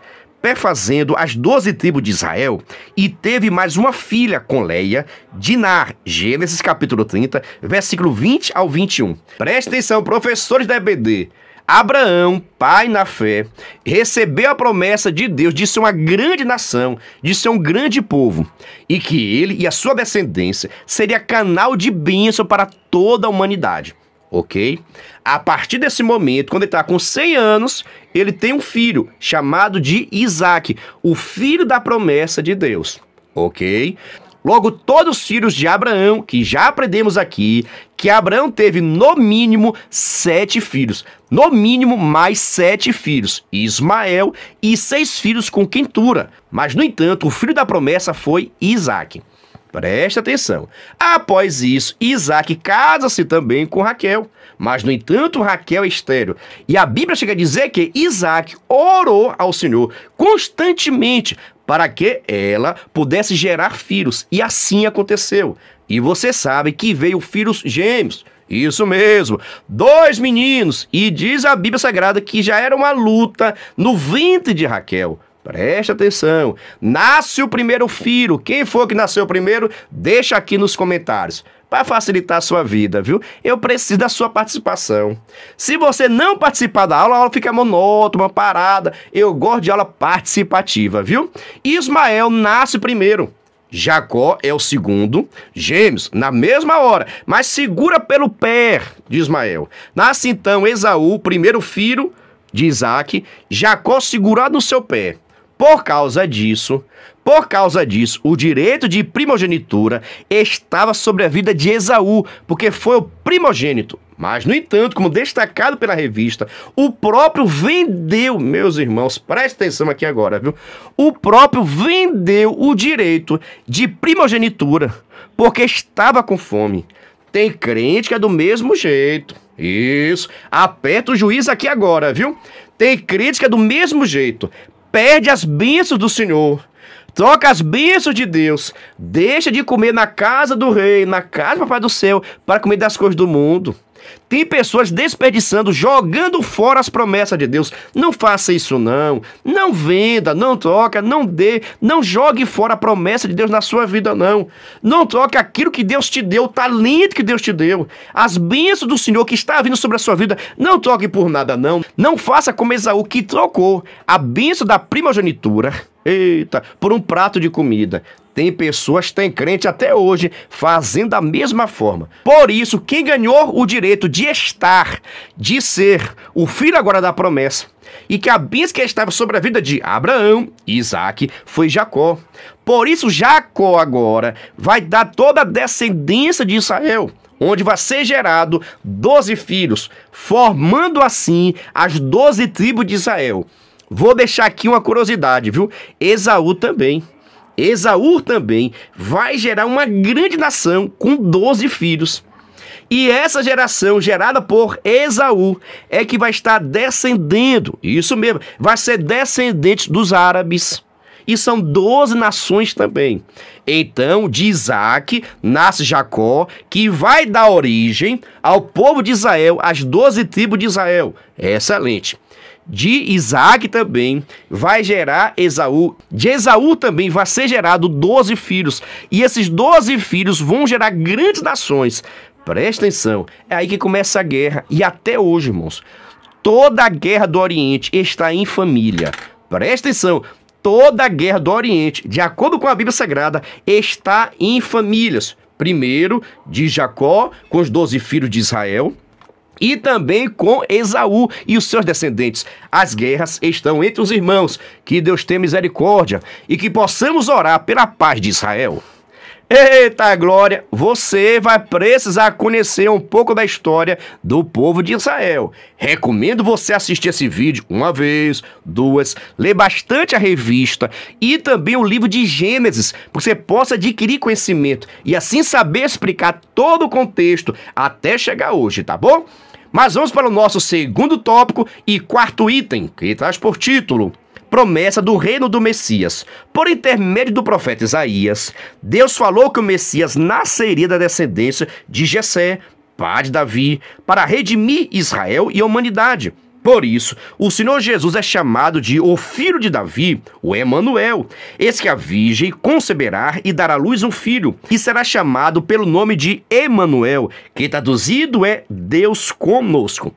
fazendo as doze tribos de Israel, e teve mais uma filha com Leia, Dinar. Gênesis capítulo 30, versículo 20 ao 21. Presta atenção, professores da EBD. Abraão, pai na fé, recebeu a promessa de Deus de ser uma grande nação, de ser um grande povo, e que ele e a sua descendência seria canal de bênção para toda a humanidade ok? A partir desse momento, quando ele está com 100 anos, ele tem um filho chamado de Isaac, o filho da promessa de Deus, ok? Logo, todos os filhos de Abraão, que já aprendemos aqui, que Abraão teve no mínimo sete filhos. No mínimo, mais sete filhos. Ismael e seis filhos com quentura. Mas, no entanto, o filho da promessa foi Isaac. Preste atenção. Após isso, Isaac casa-se também com Raquel. Mas, no entanto, Raquel é estéreo. E a Bíblia chega a dizer que Isaac orou ao Senhor constantemente para que ela pudesse gerar filhos. E assim aconteceu. E você sabe que veio filhos gêmeos. Isso mesmo, dois meninos, e diz a Bíblia Sagrada que já era uma luta no ventre de Raquel. Preste atenção. Nasce o primeiro filho. Quem for que nasceu primeiro, deixa aqui nos comentários para facilitar a sua vida, viu? Eu preciso da sua participação. Se você não participar da aula, a aula fica monótona, parada. Eu gosto de aula participativa, viu? Ismael nasce primeiro. Jacó é o segundo, gêmeos, na mesma hora, mas segura pelo pé de Ismael. Nasce então Esaú, primeiro filho de Isaac, Jacó segurado no seu pé. Por causa disso, por causa disso, o direito de primogenitura estava sobre a vida de Esaú, porque foi o primogênito. Mas, no entanto, como destacado pela revista, o próprio vendeu, meus irmãos, presta atenção aqui agora, viu? O próprio vendeu o direito de primogenitura, porque estava com fome. Tem crente que é do mesmo jeito. Isso. Aperta o juiz aqui agora, viu? Tem crítica é do mesmo jeito perde as bênçãos do Senhor. Troca as bênçãos de Deus. Deixa de comer na casa do rei, na casa do Papai do Céu, para comer das coisas do mundo. Tem pessoas desperdiçando, jogando fora as promessas de Deus. Não faça isso não. Não venda, não troca, não dê, não jogue fora a promessa de Deus na sua vida não. Não troque aquilo que Deus te deu, o talento que Deus te deu, as bênçãos do Senhor que está vindo sobre a sua vida. Não troque por nada não. Não faça como Esaú que trocou a bênção da primogenitura Eita, por um prato de comida. Tem pessoas, tem crente até hoje fazendo da mesma forma. Por isso, quem ganhou o direito de estar, de ser o filho agora da promessa, e que a bênção que estava sobre a vida de Abraão, Isaac, foi Jacó. Por isso, Jacó agora vai dar toda a descendência de Israel onde vai ser gerado doze filhos, formando assim as doze tribos de Israel. Vou deixar aqui uma curiosidade, viu? Esaú também. Esaú também vai gerar uma grande nação com 12 filhos. E essa geração gerada por Esaú é que vai estar descendendo, isso mesmo, vai ser descendente dos árabes. E são 12 nações também. Então, de Isaac nasce Jacó, que vai dar origem ao povo de Israel, às 12 tribos de Israel. É excelente de Isaac também vai gerar Esaú. De Esaú também vai ser gerado 12 filhos. E esses 12 filhos vão gerar grandes nações. Presta atenção, é aí que começa a guerra. E até hoje, irmãos, toda a guerra do Oriente está em família. Presta atenção, toda a guerra do Oriente, de acordo com a Bíblia Sagrada, está em famílias. Primeiro, de Jacó, com os 12 filhos de Israel e também com Esaú e os seus descendentes. As guerras estão entre os irmãos. Que Deus tenha misericórdia e que possamos orar pela paz de Israel. Eita glória! Você vai precisar conhecer um pouco da história do povo de Israel. Recomendo você assistir esse vídeo uma vez, duas, ler bastante a revista e também o livro de Gênesis, para você possa adquirir conhecimento e assim saber explicar todo o contexto até chegar hoje, tá bom? Mas vamos para o nosso segundo tópico e quarto item, que traz por título promessa do reino do Messias. Por intermédio do profeta Isaías, Deus falou que o Messias nasceria da descendência de Jessé, pai de Davi, para redimir Israel e a humanidade. Por isso, o Senhor Jesus é chamado de o filho de Davi, o Emanuel, esse que a virgem conceberá e dará à luz um filho, e será chamado pelo nome de Emanuel, que traduzido é Deus conosco.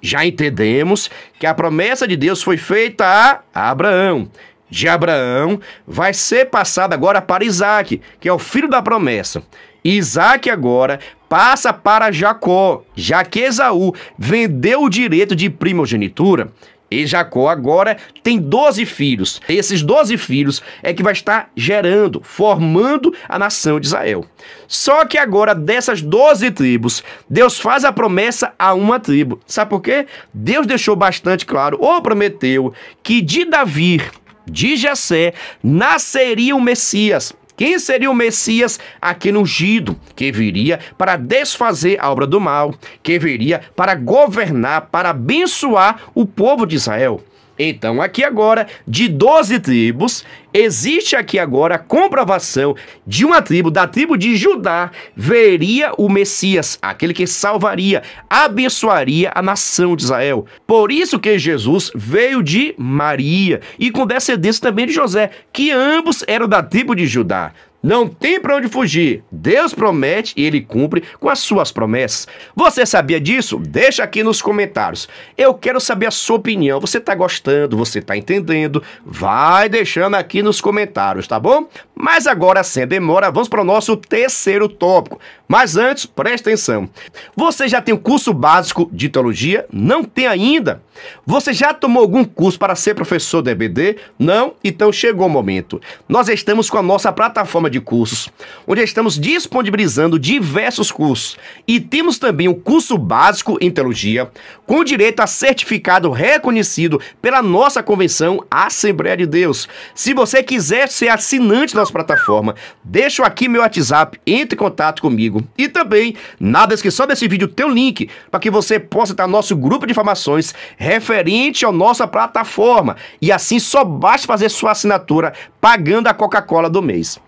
Já entendemos que a promessa de Deus foi feita a Abraão. De Abraão vai ser passada agora para Isaac, que é o filho da promessa. Isaac agora passa para Jacó, já que Esaú vendeu o direito de primogenitura. E Jacó agora tem 12 filhos. Esses 12 filhos é que vai estar gerando, formando a nação de Israel. Só que agora, dessas 12 tribos, Deus faz a promessa a uma tribo. Sabe por quê? Deus deixou bastante claro, ou prometeu, que de Davi de Jessé nasceria o Messias. Quem seria o Messias? Aquele ungido, que viria para desfazer a obra do mal, que viria para governar, para abençoar o povo de Israel. Então, aqui agora, de 12 tribos, existe aqui agora a comprovação de uma tribo, da tribo de Judá, veria o Messias, aquele que salvaria, abençoaria a nação de Israel. Por isso que Jesus veio de Maria e com descendência também de José, que ambos eram da tribo de Judá. Não tem para onde fugir. Deus promete e ele cumpre com as suas promessas. Você sabia disso? Deixa aqui nos comentários. Eu quero saber a sua opinião. Você tá gostando? Você tá entendendo? Vai deixando aqui nos comentários, tá bom? Mas agora, sem demora, vamos para o nosso terceiro tópico. Mas antes, presta atenção. Você já tem o um curso básico de teologia? Não tem ainda. Você já tomou algum curso para ser professor de EBD? Não? Então chegou o momento. Nós estamos com a nossa plataforma de cursos, onde estamos disponibilizando diversos cursos e temos também o um curso básico em teologia, com direito a certificado reconhecido pela nossa convenção Assembleia de Deus. Se você quiser ser assinante da nossa plataforma, deixo aqui meu WhatsApp, entre em contato comigo e também na descrição desse vídeo tem um link para que você possa estar no nosso grupo de informações referente à nossa plataforma e assim só basta fazer sua assinatura pagando a Coca-Cola do mês.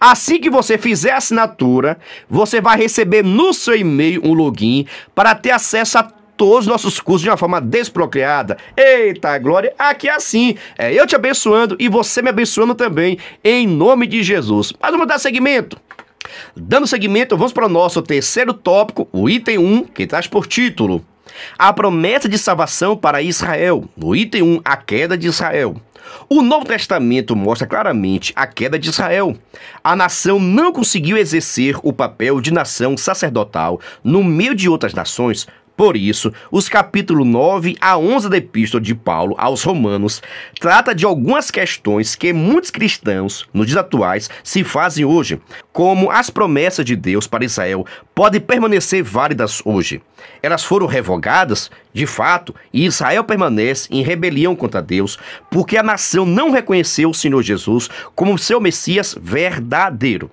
Assim que você fizer a assinatura, você vai receber no seu e-mail um login para ter acesso a todos os nossos cursos de uma forma desprocriada. Eita, glória! Aqui é assim. É eu te abençoando e você me abençoando também, em nome de Jesus. Mas vamos dar seguimento. Dando seguimento, vamos para o nosso terceiro tópico, o item 1, que traz por título a promessa de salvação para Israel. No item 1, a queda de Israel. O Novo Testamento mostra claramente a queda de Israel. A nação não conseguiu exercer o papel de nação sacerdotal no meio de outras nações por isso, os capítulos 9 a 11 da Epístola de Paulo aos Romanos trata de algumas questões que muitos cristãos, nos dias atuais, se fazem hoje, como as promessas de Deus para Israel podem permanecer válidas hoje. Elas foram revogadas, de fato, e Israel permanece em rebelião contra Deus, porque a nação não reconheceu o Senhor Jesus como seu Messias verdadeiro.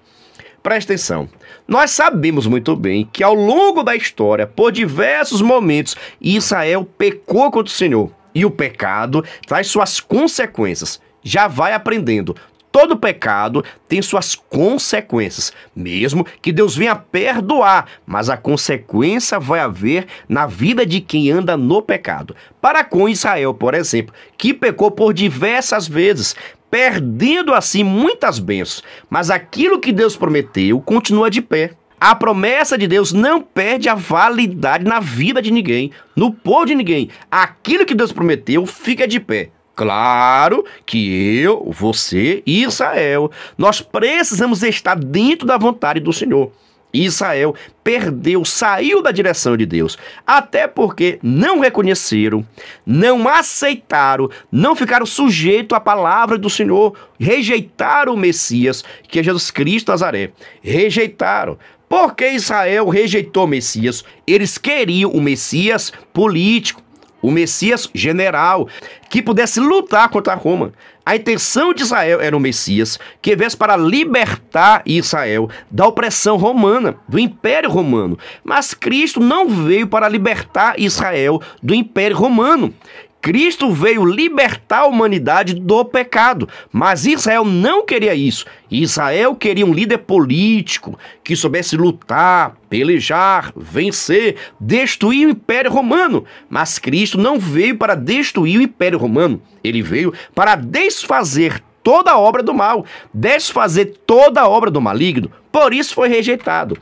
Presta atenção. Nós sabemos muito bem que ao longo da história, por diversos momentos, Israel pecou contra o Senhor. E o pecado traz suas consequências. Já vai aprendendo. Todo pecado tem suas consequências, mesmo que Deus venha perdoar, mas a consequência vai haver na vida de quem anda no pecado. Para com Israel, por exemplo, que pecou por diversas vezes, perdendo assim muitas bênçãos. Mas aquilo que Deus prometeu continua de pé. A promessa de Deus não perde a validade na vida de ninguém, no povo de ninguém. Aquilo que Deus prometeu fica de pé. Claro que eu, você e Israel, nós precisamos estar dentro da vontade do Senhor. Israel perdeu, saiu da direção de Deus, até porque não reconheceram, não aceitaram, não ficaram sujeitos à palavra do Senhor, rejeitaram o Messias, que é Jesus Cristo Nazaré. Rejeitaram. Porque Israel rejeitou o Messias? Eles queriam o Messias político, o Messias general, que pudesse lutar contra Roma. A intenção de Israel era o Messias que viesse para libertar Israel da opressão romana, do Império Romano. Mas Cristo não veio para libertar Israel do Império Romano. Cristo veio libertar a humanidade do pecado, mas Israel não queria isso. Israel queria um líder político que soubesse lutar, pelejar, vencer, destruir o Império Romano. Mas Cristo não veio para destruir o Império Romano, ele veio para desfazer toda a obra do mal, desfazer toda a obra do maligno. Por isso foi rejeitado.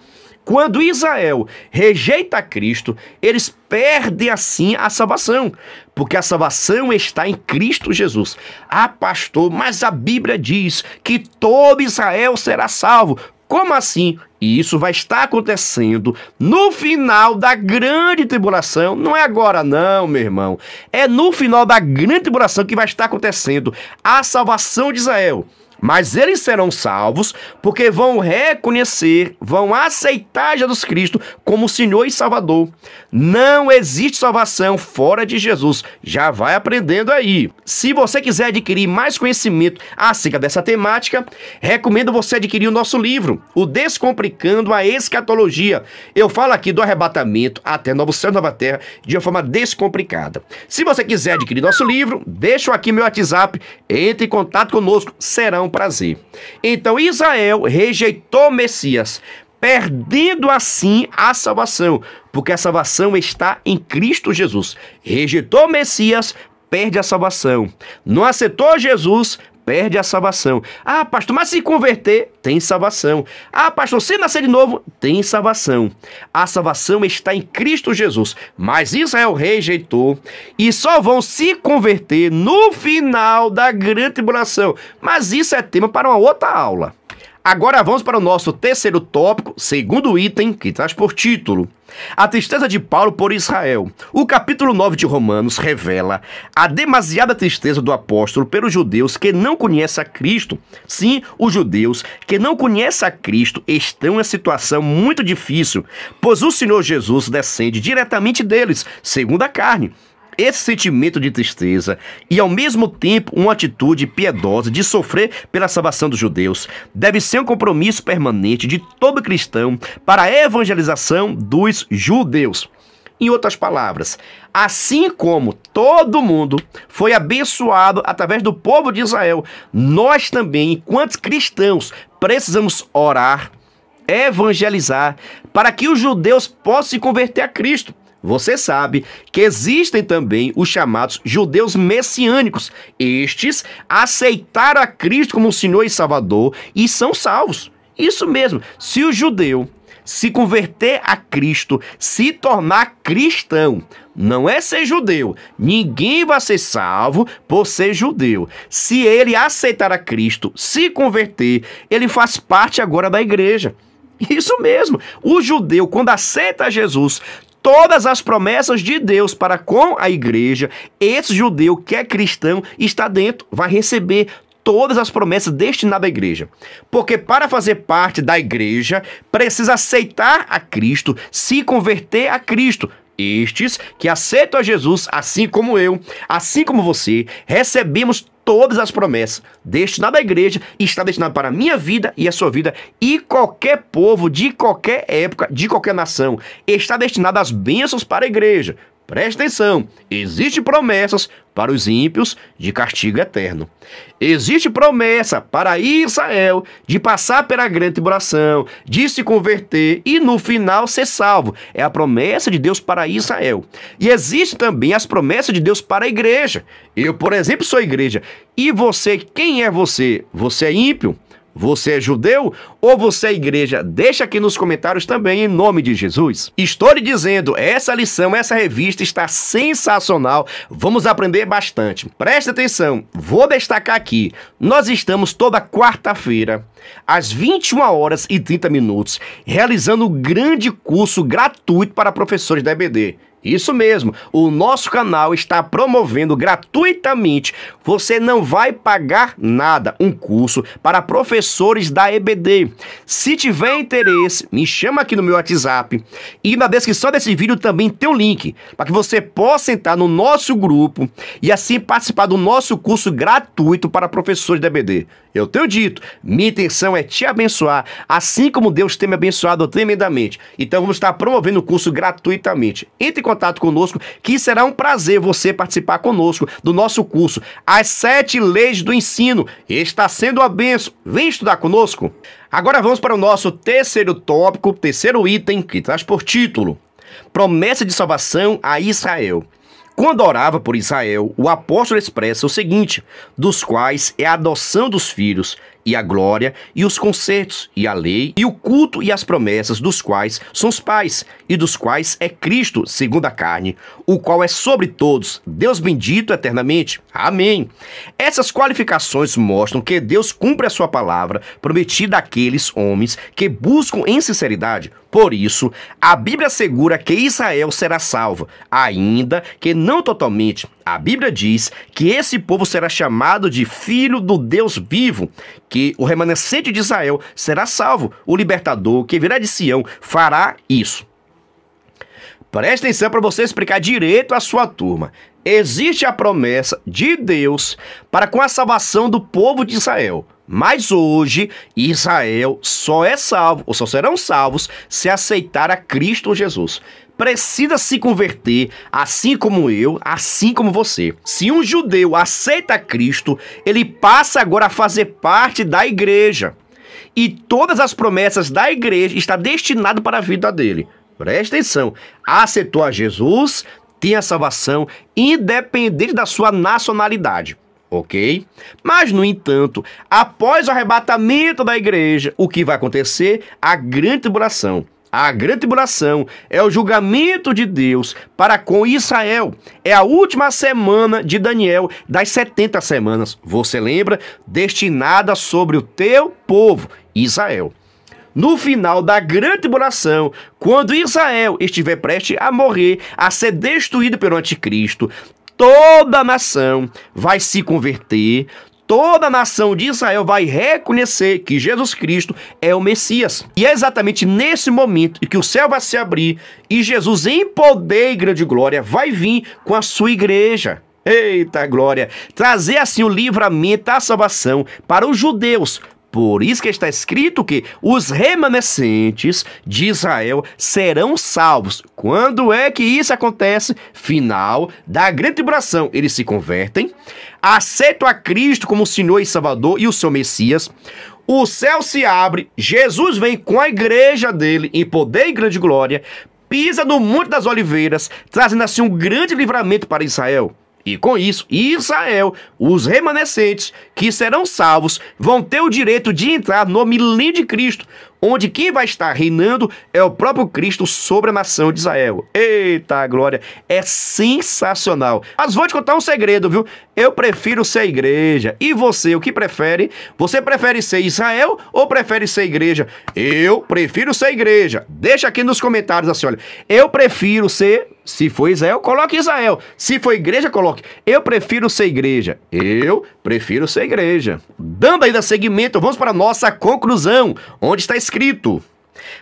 Quando Israel rejeita Cristo, eles perdem assim a salvação, porque a salvação está em Cristo Jesus. Ah, pastor, mas a Bíblia diz que todo Israel será salvo. Como assim? E isso vai estar acontecendo no final da grande tribulação. Não é agora, não, meu irmão. É no final da grande tribulação que vai estar acontecendo a salvação de Israel. Mas eles serão salvos porque vão reconhecer, vão aceitar Jesus Cristo como Senhor e Salvador. Não existe salvação fora de Jesus. Já vai aprendendo aí. Se você quiser adquirir mais conhecimento acerca dessa temática, recomendo você adquirir o nosso livro, O Descomplicando a Escatologia. Eu falo aqui do arrebatamento até Novo Céu e Nova Terra de uma forma descomplicada. Se você quiser adquirir nosso livro, deixa aqui meu WhatsApp, entre em contato conosco. Serão não prazer. Então Israel rejeitou Messias, perdendo assim a salvação, porque a salvação está em Cristo Jesus. Rejeitou Messias, perde a salvação. Não aceitou Jesus, perde a salvação. Ah, pastor, mas se converter, tem salvação. Ah, pastor, se nascer de novo, tem salvação. A salvação está em Cristo Jesus. Mas Israel rejeitou e só vão se converter no final da grande tribulação. Mas isso é tema para uma outra aula. Agora vamos para o nosso terceiro tópico, segundo item, que traz por título A tristeza de Paulo por Israel. O capítulo 9 de Romanos revela a demasiada tristeza do apóstolo pelos judeus que não conhecem a Cristo. Sim, os judeus que não conhecem a Cristo estão em uma situação muito difícil, pois o Senhor Jesus descende diretamente deles, segundo a carne esse sentimento de tristeza e, ao mesmo tempo, uma atitude piedosa de sofrer pela salvação dos judeus deve ser um compromisso permanente de todo cristão para a evangelização dos judeus. Em outras palavras, assim como todo mundo foi abençoado através do povo de Israel, nós também, enquanto cristãos, precisamos orar, evangelizar, para que os judeus possam se converter a Cristo. Você sabe que existem também os chamados judeus messiânicos. Estes aceitaram a Cristo como Senhor e Salvador e são salvos. Isso mesmo. Se o judeu se converter a Cristo, se tornar cristão, não é ser judeu. Ninguém vai ser salvo por ser judeu. Se ele aceitar a Cristo, se converter, ele faz parte agora da igreja. Isso mesmo. O judeu, quando aceita Jesus, todas as promessas de Deus para com a igreja, esse judeu que é cristão está dentro, vai receber todas as promessas destinadas à igreja. Porque para fazer parte da igreja, precisa aceitar a Cristo, se converter a Cristo. Estes que aceitam a Jesus, assim como eu, assim como você, recebemos todas as promessas destinadas à igreja está destinado para a minha vida e a sua vida e qualquer povo de qualquer época, de qualquer nação, está destinado às bênçãos para a igreja. Presta atenção, existe promessas para os ímpios de castigo eterno. Existe promessa para Israel de passar pela grande tribulação, de se converter e no final ser salvo. É a promessa de Deus para Israel. E existe também as promessas de Deus para a igreja. Eu, por exemplo, sou igreja. E você, quem é você? Você é ímpio? Você é judeu ou você é igreja? Deixa aqui nos comentários também, em nome de Jesus. Estou lhe dizendo, essa lição, essa revista está sensacional. Vamos aprender bastante. Preste atenção, vou destacar aqui. Nós estamos toda quarta-feira, às 21 horas e 30 minutos, realizando um grande curso gratuito para professores da EBD. Isso mesmo, o nosso canal está promovendo gratuitamente, você não vai pagar nada, um curso para professores da EBD. Se tiver interesse, me chama aqui no meu WhatsApp e na descrição desse vídeo também tem um link para que você possa entrar no nosso grupo e assim participar do nosso curso gratuito para professores da EBD. Eu tenho dito, minha intenção é te abençoar, assim como Deus tem me abençoado tremendamente. Então vamos estar promovendo o curso gratuitamente. Entre em contato conosco, que será um prazer você participar conosco do nosso curso As Sete Leis do Ensino. Está sendo uma benção. Vem estudar conosco. Agora vamos para o nosso terceiro tópico, terceiro item, que traz por título Promessa de Salvação a Israel. Quando orava por Israel, o apóstolo expressa o seguinte: dos quais é a adoção dos filhos, e a glória, e os concertos e a lei, e o culto e as promessas, dos quais são os pais, e dos quais é Cristo, segundo a carne, o qual é sobre todos, Deus bendito eternamente. Amém. Essas qualificações mostram que Deus cumpre a sua palavra prometida àqueles homens que buscam em sinceridade. Por isso, a Bíblia assegura que Israel será salvo, ainda que não totalmente. A Bíblia diz que esse povo será chamado de filho do Deus vivo, que o remanescente de Israel será salvo. O libertador que virá de Sião fará isso. Presta atenção para você explicar direito à sua turma. Existe a promessa de Deus para com a salvação do povo de Israel. Mas hoje, Israel só é salvo, ou só serão salvos, se aceitar a Cristo Jesus precisa se converter, assim como eu, assim como você. Se um judeu aceita Cristo, ele passa agora a fazer parte da igreja. E todas as promessas da igreja estão destinadas para a vida dele. Presta atenção. Aceitou a Jesus, tem a salvação, independente da sua nacionalidade. Ok? Mas, no entanto, após o arrebatamento da igreja, o que vai acontecer? A grande tribulação. A grande tribulação é o julgamento de Deus para com Israel. É a última semana de Daniel, das 70 semanas, você lembra? Destinada sobre o teu povo, Israel. No final da grande tribulação, quando Israel estiver prestes a morrer, a ser destruído pelo anticristo, toda a nação vai se converter, toda a nação de Israel vai reconhecer que Jesus Cristo é o Messias. E é exatamente nesse momento em que o céu vai se abrir e Jesus, em poder e grande glória, vai vir com a sua igreja. Eita glória! Trazer assim o livramento, a salvação para os judeus, por isso que está escrito que os remanescentes de Israel serão salvos. Quando é que isso acontece? Final da grande tribulação. Eles se convertem, aceitam a Cristo como Senhor e Salvador e o seu Messias. O céu se abre, Jesus vem com a igreja dele em poder e grande glória, pisa no Monte das Oliveiras, trazendo assim um grande livramento para Israel. E com isso, Israel, os remanescentes que serão salvos, vão ter o direito de entrar no milênio de Cristo, onde quem vai estar reinando é o próprio Cristo sobre a nação de Israel. Eita glória, é sensacional. Mas vou te contar um segredo, viu? Eu prefiro ser igreja. E você, o que prefere? Você prefere ser Israel ou prefere ser igreja? Eu prefiro ser igreja. Deixa aqui nos comentários assim, olha. Eu prefiro ser se for Israel, coloque Israel. Se for igreja, coloque. Eu prefiro ser igreja. Eu prefiro ser igreja. Dando ainda seguimento, vamos para a nossa conclusão, onde está escrito escrito.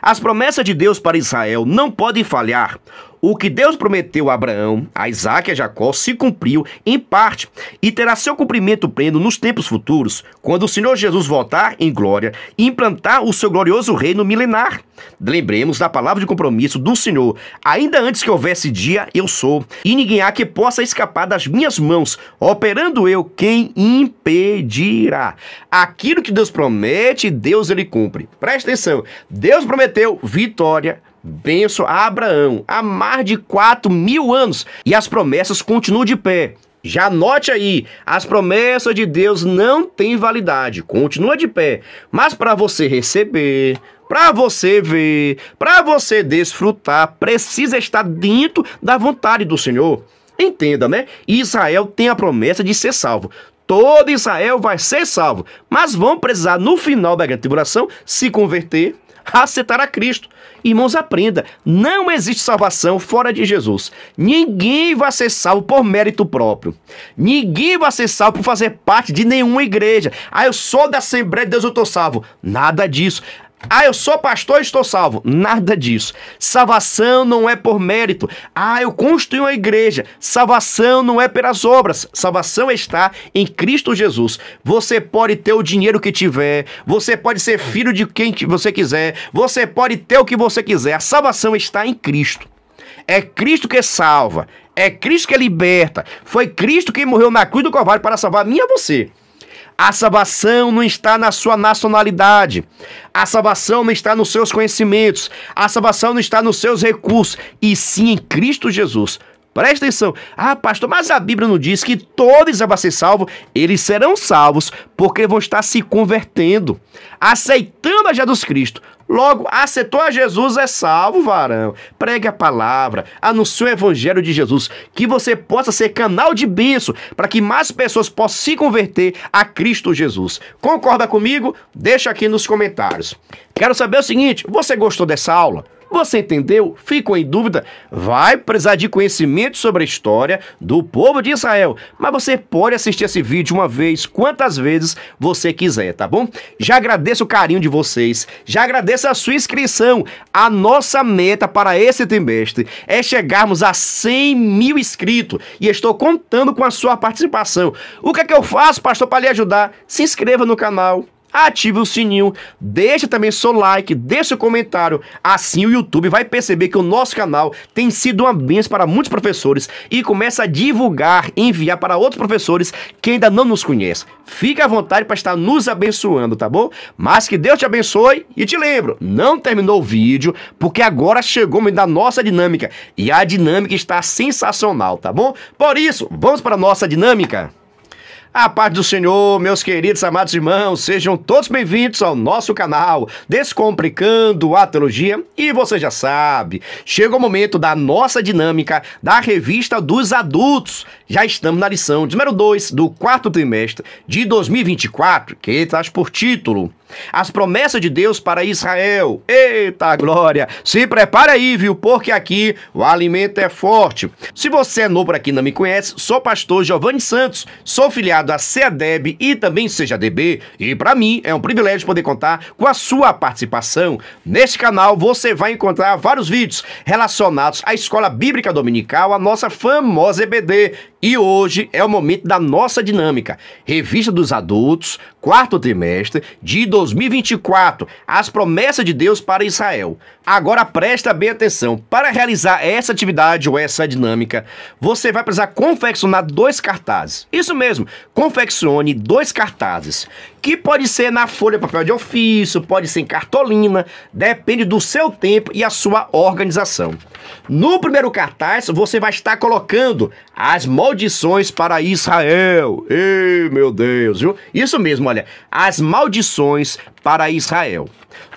As promessas de Deus para Israel não podem falhar. O que Deus prometeu a Abraão, a Isaac e a Jacó se cumpriu em parte e terá seu cumprimento pleno nos tempos futuros, quando o Senhor Jesus voltar em glória e implantar o seu glorioso reino milenar. Lembremos da palavra de compromisso do Senhor: ainda antes que houvesse dia, eu sou, e ninguém há que possa escapar das minhas mãos, operando eu quem impedirá. Aquilo que Deus promete, Deus ele cumpre. Presta atenção: Deus prometeu vitória bênção a Abraão há mais de 4 mil anos e as promessas continuam de pé. Já note aí, as promessas de Deus não têm validade, continua de pé. Mas para você receber, para você ver, para você desfrutar, precisa estar dentro da vontade do Senhor. Entenda, né? Israel tem a promessa de ser salvo. Todo Israel vai ser salvo, mas vão precisar no final da grande tribulação se converter, aceitar a Cristo. Irmãos, aprenda: não existe salvação fora de Jesus. Ninguém vai ser salvo por mérito próprio. Ninguém vai ser salvo por fazer parte de nenhuma igreja. Ah, eu sou da Assembleia de Deus, eu estou salvo. Nada disso. Ah, eu sou pastor e estou salvo. Nada disso. Salvação não é por mérito. Ah, eu construí uma igreja. Salvação não é pelas obras. Salvação está em Cristo Jesus. Você pode ter o dinheiro que tiver. Você pode ser filho de quem você quiser. Você pode ter o que você quiser. A salvação está em Cristo. É Cristo que salva. É Cristo que liberta. Foi Cristo que morreu na cruz do Calvário para salvar a mim e a você. A salvação não está na sua nacionalidade. A salvação não está nos seus conhecimentos. A salvação não está nos seus recursos. E sim em Cristo Jesus. Presta atenção. Ah, pastor, mas a Bíblia não diz que todos a ser salvos, eles serão salvos porque vão estar se convertendo, aceitando a Jesus Cristo. Logo, aceitou a Jesus é salvo, varão. Pregue a palavra, anuncie o evangelho de Jesus, que você possa ser canal de bênção para que mais pessoas possam se converter a Cristo Jesus. Concorda comigo? Deixa aqui nos comentários. Quero saber o seguinte, você gostou dessa aula? Você entendeu? Ficou em dúvida? Vai precisar de conhecimento sobre a história do povo de Israel, mas você pode assistir esse vídeo uma vez, quantas vezes você quiser, tá bom? Já agradeço o carinho de vocês, já agradeço a sua inscrição. A nossa meta para esse trimestre é chegarmos a 100 mil inscritos e estou contando com a sua participação. O que é que eu faço, pastor, para lhe ajudar? Se inscreva no canal, ative o sininho, deixa também seu like, deixa o comentário. Assim o YouTube vai perceber que o nosso canal tem sido uma bênção para muitos professores e começa a divulgar, enviar para outros professores que ainda não nos conhecem. Fica à vontade para estar nos abençoando, tá bom? Mas que Deus te abençoe e te lembro, não terminou o vídeo, porque agora chegou o momento da nossa dinâmica e a dinâmica está sensacional, tá bom? Por isso, vamos para a nossa dinâmica. A paz do Senhor, meus queridos amados irmãos, sejam todos bem-vindos ao nosso canal Descomplicando a Teologia. E você já sabe, chega o momento da nossa dinâmica da revista dos adultos. Já estamos na lição de número 2 do quarto trimestre de 2024, que traz por título as promessas de Deus para Israel. Eita glória! Se prepare aí, viu? Porque aqui o alimento é forte. Se você é novo aqui e não me conhece, sou pastor Giovanni Santos, sou filiado à CEDEB e também CJDB. E para mim é um privilégio poder contar com a sua participação. Neste canal você vai encontrar vários vídeos relacionados à Escola Bíblica Dominical, a nossa famosa EBD. E hoje é o momento da nossa dinâmica. Revista dos Adultos, quarto trimestre de 2020. 2024 as promessas de Deus para Israel. Agora presta bem atenção: para realizar essa atividade ou essa dinâmica, você vai precisar confeccionar dois cartazes. Isso mesmo, confeccione dois cartazes que pode ser na folha de papel de ofício, pode ser em cartolina, depende do seu tempo e a sua organização. No primeiro cartaz, você vai estar colocando as maldições para Israel. Ei, meu Deus, viu? Isso mesmo, olha, as maldições para Israel.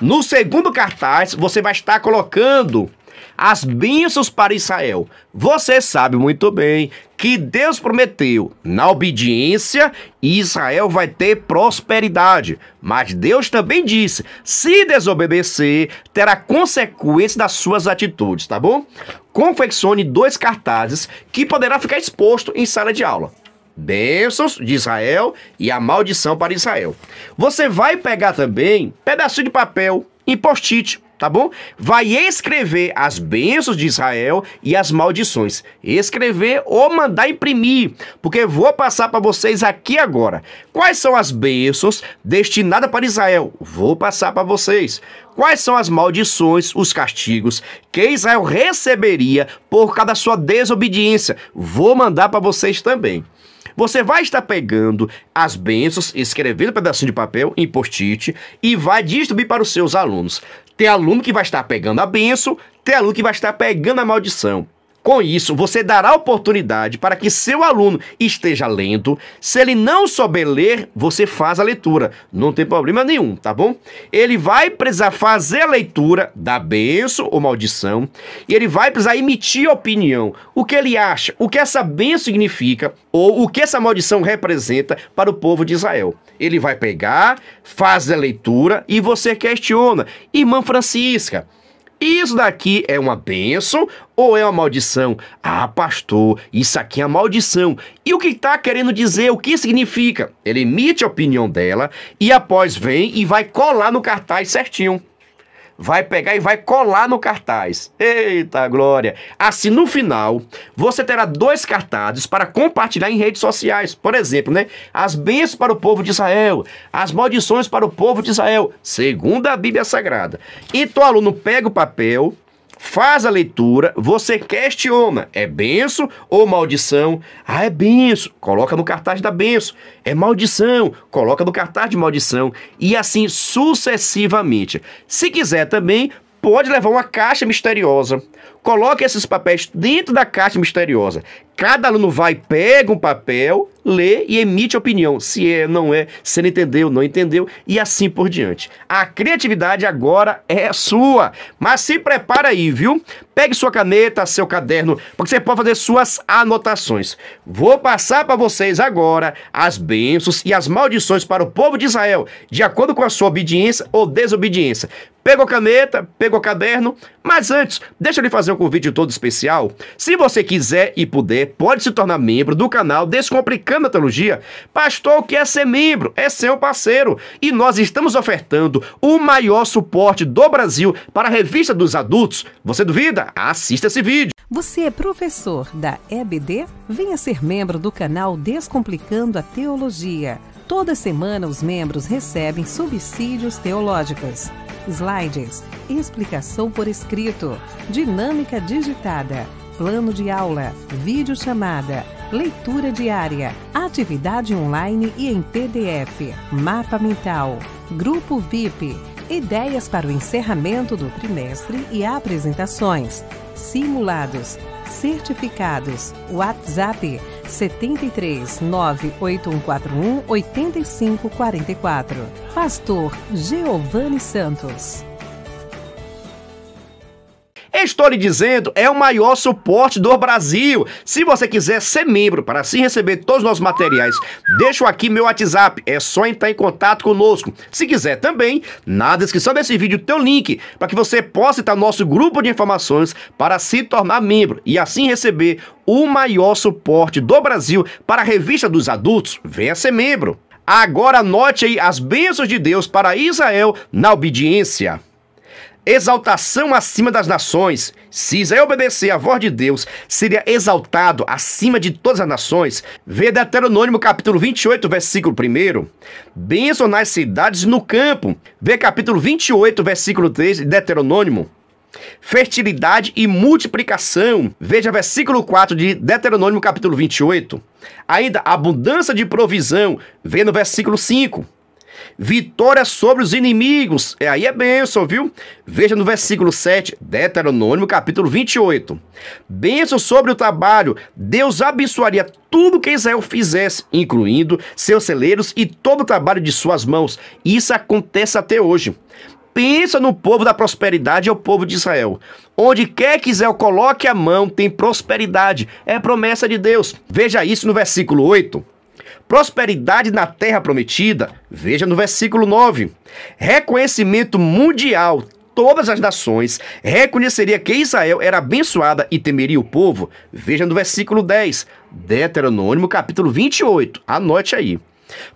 No segundo cartaz, você vai estar colocando as bênçãos para Israel. Você sabe muito bem que Deus prometeu, na obediência, Israel vai ter prosperidade. Mas Deus também disse: se desobedecer, terá consequência das suas atitudes, tá bom? Confeccione dois cartazes que poderá ficar exposto em sala de aula bênçãos de Israel e a maldição para Israel. Você vai pegar também pedacinho de papel em post-it tá bom? Vai escrever as bênçãos de Israel e as maldições. Escrever ou mandar imprimir, porque vou passar para vocês aqui agora. Quais são as bênçãos destinadas para Israel? Vou passar para vocês. Quais são as maldições, os castigos que Israel receberia por causa da sua desobediência? Vou mandar para vocês também. Você vai estar pegando as bênçãos, escrevendo um pedacinho de papel em post-it e vai distribuir para os seus alunos. Tem aluno que vai estar pegando a benção, tem aluno que vai estar pegando a maldição. Com isso, você dará oportunidade para que seu aluno esteja lendo. Se ele não souber ler, você faz a leitura. Não tem problema nenhum, tá bom? Ele vai precisar fazer a leitura da benção ou maldição e ele vai precisar emitir opinião. O que ele acha, o que essa benção significa ou o que essa maldição representa para o povo de Israel. Ele vai pegar, faz a leitura e você questiona. Irmã Francisca, isso daqui é uma bênção ou é uma maldição? Ah, pastor, isso aqui é uma maldição. E o que está querendo dizer? O que significa? Ele emite a opinião dela e após vem e vai colar no cartaz certinho vai pegar e vai colar no cartaz. Eita glória! Assim, no final, você terá dois cartazes para compartilhar em redes sociais. Por exemplo, né? As bênçãos para o povo de Israel, as maldições para o povo de Israel, segundo a Bíblia Sagrada. E então, teu aluno pega o papel, faz a leitura, você questiona, é benção ou maldição? Ah, é benção, coloca no cartaz da benção. É maldição, coloca no cartaz de maldição e assim sucessivamente. Se quiser também, pode levar uma caixa misteriosa. Coloque esses papéis dentro da caixa misteriosa. Cada aluno vai, pega um papel, lê e emite opinião. Se é, não é, se ele entendeu, não entendeu e assim por diante. A criatividade agora é sua. Mas se prepara aí, viu? Pegue sua caneta, seu caderno, porque você pode fazer suas anotações. Vou passar para vocês agora as bênçãos e as maldições para o povo de Israel, de acordo com a sua obediência ou desobediência. Pegou caneta, pegou caderno, mas antes, deixa eu lhe fazer um convite todo especial. Se você quiser e puder, pode se tornar membro do canal Descomplicando a Teologia. Pastor, o que é ser membro? É ser um parceiro. E nós estamos ofertando o maior suporte do Brasil para a revista dos adultos. Você duvida? Assista esse vídeo. Você é professor da EBD? Venha ser membro do canal Descomplicando a Teologia. Toda semana os membros recebem subsídios teológicos, slides, explicação por escrito, dinâmica digitada plano de aula, videochamada, leitura diária, atividade online e em PDF, mapa mental, grupo VIP, ideias para o encerramento do trimestre e apresentações, simulados, certificados, WhatsApp 73 98141 8544. Pastor Giovanni Santos. Estou lhe dizendo, é o maior suporte do Brasil. Se você quiser ser membro para assim receber todos os nossos materiais, deixo aqui meu WhatsApp. É só entrar em contato conosco. Se quiser também, na descrição desse vídeo tem o link para que você possa estar no nosso grupo de informações para se tornar membro e assim receber o maior suporte do Brasil para a revista dos adultos. Venha ser membro. Agora anote aí as bênçãos de Deus para Israel na obediência exaltação acima das nações. Se Israel obedecer à voz de Deus, seria exaltado acima de todas as nações. Vê Deuteronômio capítulo 28, versículo 1. Bênção nas cidades e no campo. Vê capítulo 28, versículo 3 de Deuteronômio. Fertilidade e multiplicação. Veja versículo 4 de Deuteronômio capítulo 28. Ainda abundância de provisão. Vê no versículo 5 vitória sobre os inimigos. É aí é bênção, viu? Veja no versículo 7, Deuteronômio, capítulo 28. Bênção sobre o trabalho. Deus abençoaria tudo que Israel fizesse, incluindo seus celeiros e todo o trabalho de suas mãos. Isso acontece até hoje pensa no povo da prosperidade, é o povo de Israel. Onde quer que Israel coloque a mão, tem prosperidade. É promessa de Deus. Veja isso no versículo 8 prosperidade na terra prometida, veja no versículo 9. Reconhecimento mundial, todas as nações, reconheceria que Israel era abençoada e temeria o povo, veja no versículo 10. Deuteronômio capítulo 28. Anote aí.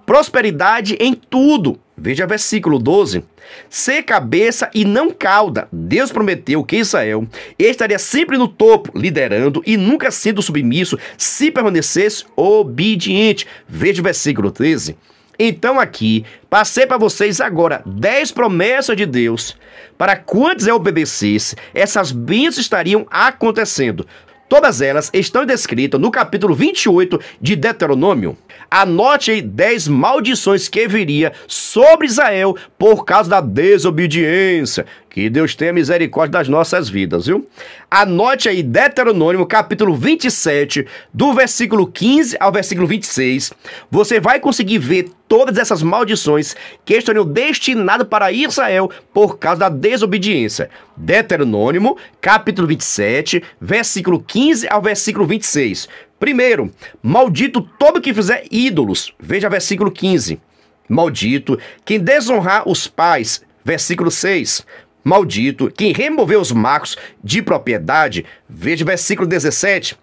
Prosperidade em tudo, Veja versículo 12. Ser cabeça e não cauda. Deus prometeu que Israel estaria sempre no topo, liderando e nunca sendo submisso, se permanecesse obediente. Veja o versículo 13. Então aqui, passei para vocês agora 10 promessas de Deus. Para quantos eu obedecesse, essas bênçãos estariam acontecendo. Todas elas estão descritas no capítulo 28 de Deuteronômio. Anote aí 10 maldições que viria sobre Israel por causa da desobediência que Deus tenha misericórdia das nossas vidas, viu? Anote aí Deuteronômio, capítulo 27, do versículo 15 ao versículo 26. Você vai conseguir ver todas essas maldições que estariam destinadas para Israel por causa da desobediência. Deuteronômio, capítulo 27, versículo 15 ao versículo 26. Primeiro, maldito todo que fizer ídolos. Veja versículo 15. Maldito quem desonrar os pais. Versículo 6 Maldito quem removeu os marcos de propriedade. Veja o versículo 17.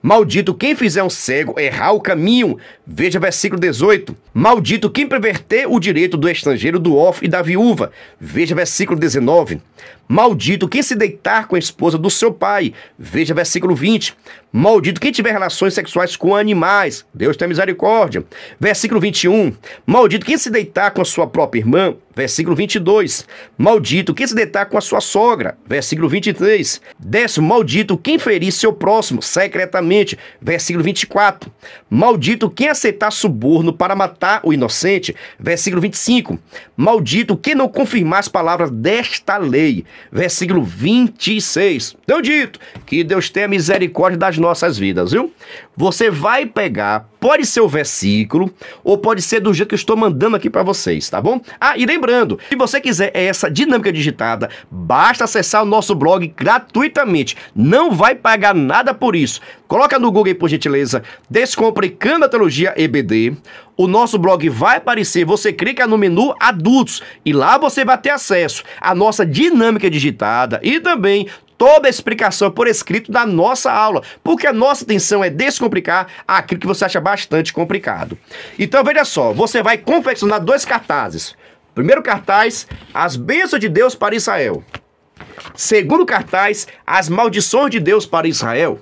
Maldito quem fizer um cego errar o caminho, Veja versículo 18. Maldito quem perverter o direito do estrangeiro, do órfão e da viúva. Veja versículo 19. Maldito quem se deitar com a esposa do seu pai. Veja versículo 20. Maldito quem tiver relações sexuais com animais. Deus tem misericórdia. Versículo 21. Maldito quem se deitar com a sua própria irmã. Versículo 22. Maldito quem se deitar com a sua sogra. Versículo 23. Décimo, maldito quem ferir seu próximo secretamente. Versículo 24. Maldito quem aceitar suborno para matar o inocente, versículo 25. Maldito quem não confirmar as palavras desta lei, versículo 26. Deu dito que Deus tenha misericórdia das nossas vidas, viu? Você vai pegar Pode ser o versículo ou pode ser do jeito que eu estou mandando aqui para vocês, tá bom? Ah, e lembrando, se você quiser é essa dinâmica digitada, basta acessar o nosso blog gratuitamente. Não vai pagar nada por isso. Coloca no Google aí, por gentileza, Descomplicando a Teologia EBD. O nosso blog vai aparecer, você clica no menu Adultos e lá você vai ter acesso à nossa dinâmica digitada e também toda a explicação é por escrito da nossa aula, porque a nossa intenção é descomplicar aquilo que você acha bastante complicado. Então veja só, você vai confeccionar dois cartazes. Primeiro cartaz, as bênçãos de Deus para Israel. Segundo cartaz, as maldições de Deus para Israel.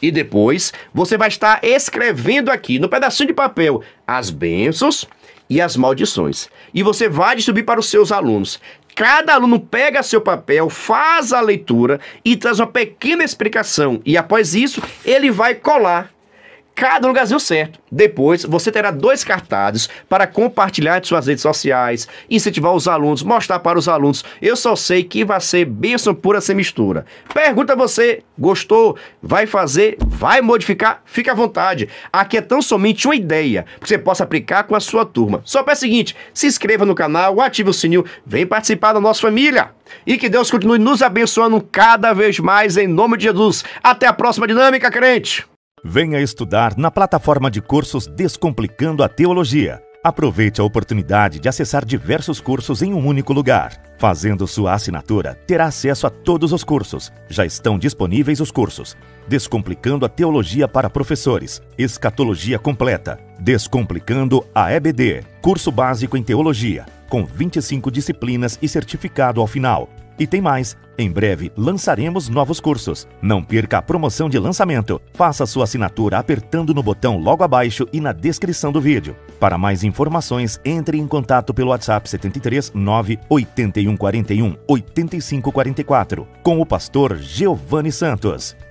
E depois, você vai estar escrevendo aqui no pedacinho de papel as bênçãos e as maldições. E você vai distribuir para os seus alunos. Cada aluno pega seu papel, faz a leitura e traz uma pequena explicação. E após isso, ele vai colar cada lugarzinho certo. Depois, você terá dois cartazes para compartilhar em suas redes sociais, incentivar os alunos, mostrar para os alunos. Eu só sei que vai ser bênção pura sem mistura. Pergunta você, gostou? Vai fazer? Vai modificar? Fica à vontade. Aqui é tão somente uma ideia que você possa aplicar com a sua turma. Só para o seguinte, se inscreva no canal, ative o sininho, vem participar da nossa família. E que Deus continue nos abençoando cada vez mais em nome de Jesus. Até a próxima dinâmica, crente! Venha estudar na plataforma de cursos Descomplicando a Teologia. Aproveite a oportunidade de acessar diversos cursos em um único lugar. Fazendo sua assinatura, terá acesso a todos os cursos. Já estão disponíveis os cursos: Descomplicando a Teologia para Professores, Escatologia Completa, Descomplicando a EBD, Curso Básico em Teologia, com 25 disciplinas e certificado ao final. E tem mais: em breve lançaremos novos cursos. Não perca a promoção de lançamento. Faça sua assinatura apertando no botão logo abaixo e na descrição do vídeo. Para mais informações, entre em contato pelo WhatsApp 73 9 8141 8544 com o pastor Giovanni Santos.